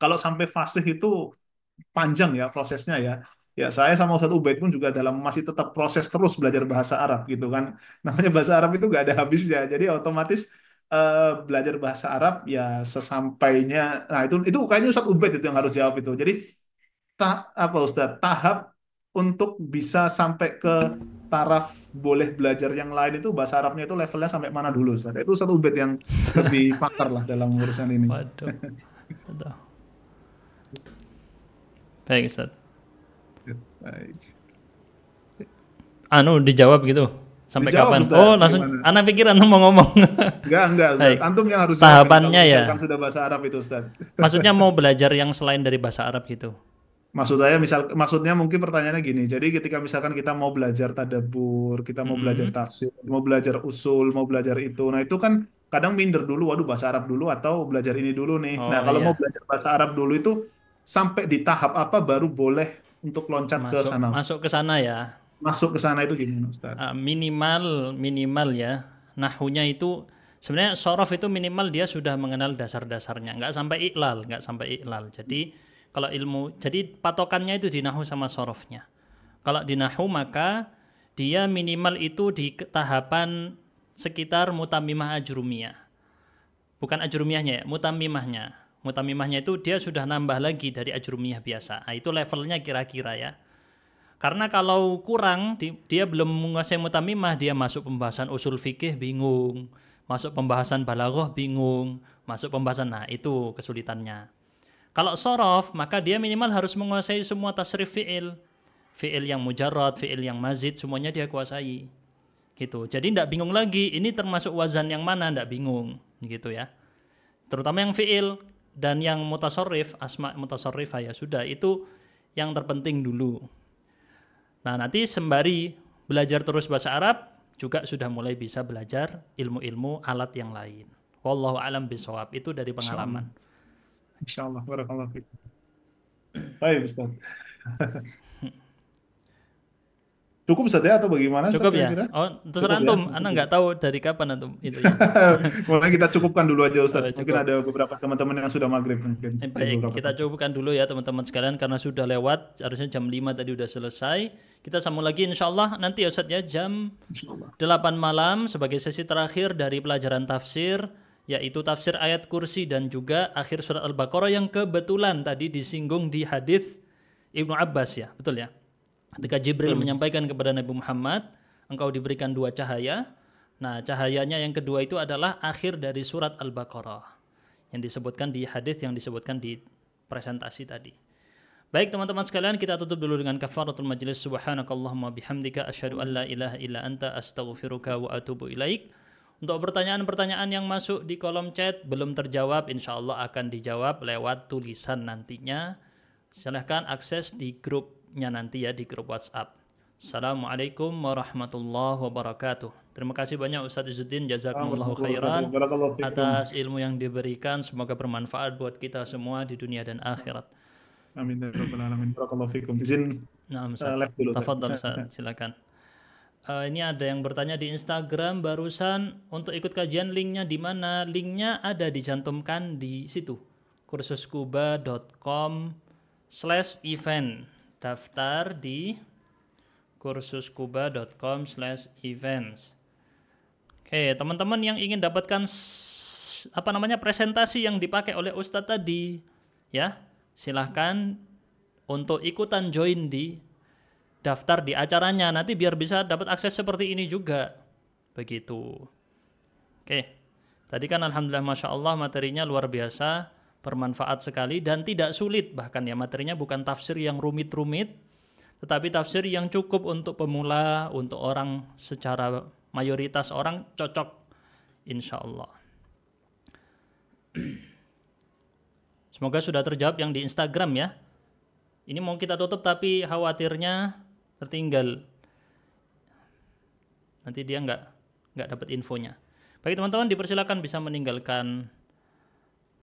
B: kalau sampai fase itu panjang ya prosesnya ya. Ya, saya sama Ustadz Ubaid pun juga dalam masih tetap proses terus belajar bahasa Arab gitu kan. <laughs> Namanya bahasa Arab itu nggak ada habisnya. Jadi otomatis uh, belajar bahasa Arab ya sesampainya. Nah, itu itu kayaknya Ustadz Ubaid itu yang harus jawab itu. Jadi ta apa Ustadz, tahap untuk bisa sampai ke taraf boleh belajar yang lain itu bahasa Arabnya itu levelnya sampai mana dulu Ustaz? Itu satu Ubaid yang lebih <laughs> pakar lah dalam urusan ini. Waduh. <laughs>
A: Baik Ustaz. Ya, baik. Anu dijawab gitu. Sampai dijawab, kapan? Ustaz. Oh, langsung Gimana? anak pikir anu mau
B: ngomong. Enggak, enggak Ustaz. Baik. Antum yang harus tahapannya ya. sudah bahasa Arab itu Ustaz.
A: Maksudnya mau belajar yang selain dari bahasa Arab gitu.
B: Maksud saya misal
A: maksudnya mungkin pertanyaannya gini. Jadi
B: ketika misalkan kita mau belajar tadabur, kita mau -hmm. belajar tafsir, mau belajar usul, mau belajar itu. Nah, itu kan kadang minder dulu, waduh bahasa Arab dulu atau belajar ini dulu nih. Nah, oh, nah, kalau iya. mau belajar bahasa Arab dulu itu sampai di tahap apa baru boleh untuk loncat masuk, ke sana? Masuk ke sana ya. Masuk ke sana itu gimana Ustaz?
A: Uh, minimal minimal ya. Nahunya itu sebenarnya sorof itu minimal dia sudah mengenal dasar-dasarnya, nggak sampai iklal, nggak sampai iklal. Jadi kalau ilmu, jadi patokannya itu di nahu sama sorofnya. Kalau di nahu maka dia minimal itu di tahapan sekitar mutamimah ajrumiyah. Bukan ajrumiyahnya ya, mutamimahnya mutamimahnya itu dia sudah nambah lagi dari ajrumiyah biasa. Nah, itu levelnya kira-kira ya. Karena kalau kurang dia belum menguasai mutamimah, dia masuk pembahasan usul fikih bingung, masuk pembahasan balaghah bingung, masuk pembahasan nah itu kesulitannya. Kalau sorof maka dia minimal harus menguasai semua tasrif fi'il. Fi'il yang mujarad, fi'il yang mazid, semuanya dia kuasai. Gitu. Jadi tidak bingung lagi, ini termasuk wazan yang mana, tidak bingung. Gitu ya. Terutama yang fi'il, dan yang mutasorif asma mutasorif ya sudah itu yang terpenting dulu nah nanti sembari belajar terus bahasa Arab juga sudah mulai bisa belajar ilmu-ilmu alat yang lain wallahu alam bisawab itu dari pengalaman insyaallah barakallahu fiik
B: baik Ustaz <laughs> Cukup saja ya, atau bagaimana? Cukup ya. Oh, terserah rantum, Ya? Anda
A: nggak tahu dari kapan antum itu. Ya.
B: mungkin <laughs> kita cukupkan dulu aja Ustaz. Oh, cukup. mungkin ada beberapa teman-teman yang sudah maghrib mungkin. Eh, baik, kita
A: cukupkan dulu ya teman-teman sekalian karena sudah lewat. Harusnya jam 5 tadi sudah selesai. Kita sambung lagi insya Allah nanti ya Ustaz ya jam 8 malam sebagai sesi terakhir dari pelajaran tafsir yaitu tafsir ayat kursi dan juga akhir surat Al-Baqarah yang kebetulan tadi disinggung di hadis Ibnu Abbas ya, betul ya? Ketika Jibril hmm. menyampaikan kepada Nabi Muhammad, engkau diberikan dua cahaya. Nah, cahayanya yang kedua itu adalah akhir dari surat Al-Baqarah yang disebutkan di hadis yang disebutkan di presentasi tadi. Baik teman-teman sekalian, kita tutup dulu dengan kafaratul majlis. Subhanakallahumma bihamdika asyhadu an la ilaha illa anta astaghfiruka wa atubu ilaik. Untuk pertanyaan-pertanyaan yang masuk di kolom chat belum terjawab, insyaallah akan dijawab lewat tulisan nantinya. Silahkan akses di grup grupnya nanti ya di grup WhatsApp. Assalamualaikum warahmatullahi wabarakatuh. Terima kasih banyak Ustadz Izzuddin jazakumullahu khairan atas ilmu yang diberikan. Semoga bermanfaat buat kita semua di dunia dan akhirat.
B: Amin ya Amin. Izin nah, uh, left
A: silakan. Uh, ini ada yang bertanya di Instagram barusan untuk ikut kajian linknya di mana? Linknya ada dicantumkan di situ kursuskuba.com slash event daftar di kursuskuba.com slash events oke teman-teman yang ingin dapatkan apa namanya presentasi yang dipakai oleh Ustadz tadi ya silahkan untuk ikutan join di daftar di acaranya nanti biar bisa dapat akses seperti ini juga begitu oke tadi kan alhamdulillah masya Allah materinya luar biasa bermanfaat sekali dan tidak sulit bahkan ya materinya bukan tafsir yang rumit-rumit tetapi tafsir yang cukup untuk pemula untuk orang secara mayoritas orang cocok insya Allah <clears throat> semoga sudah terjawab yang di Instagram ya ini mau kita tutup tapi khawatirnya tertinggal nanti dia nggak nggak dapat infonya baik teman-teman dipersilakan bisa meninggalkan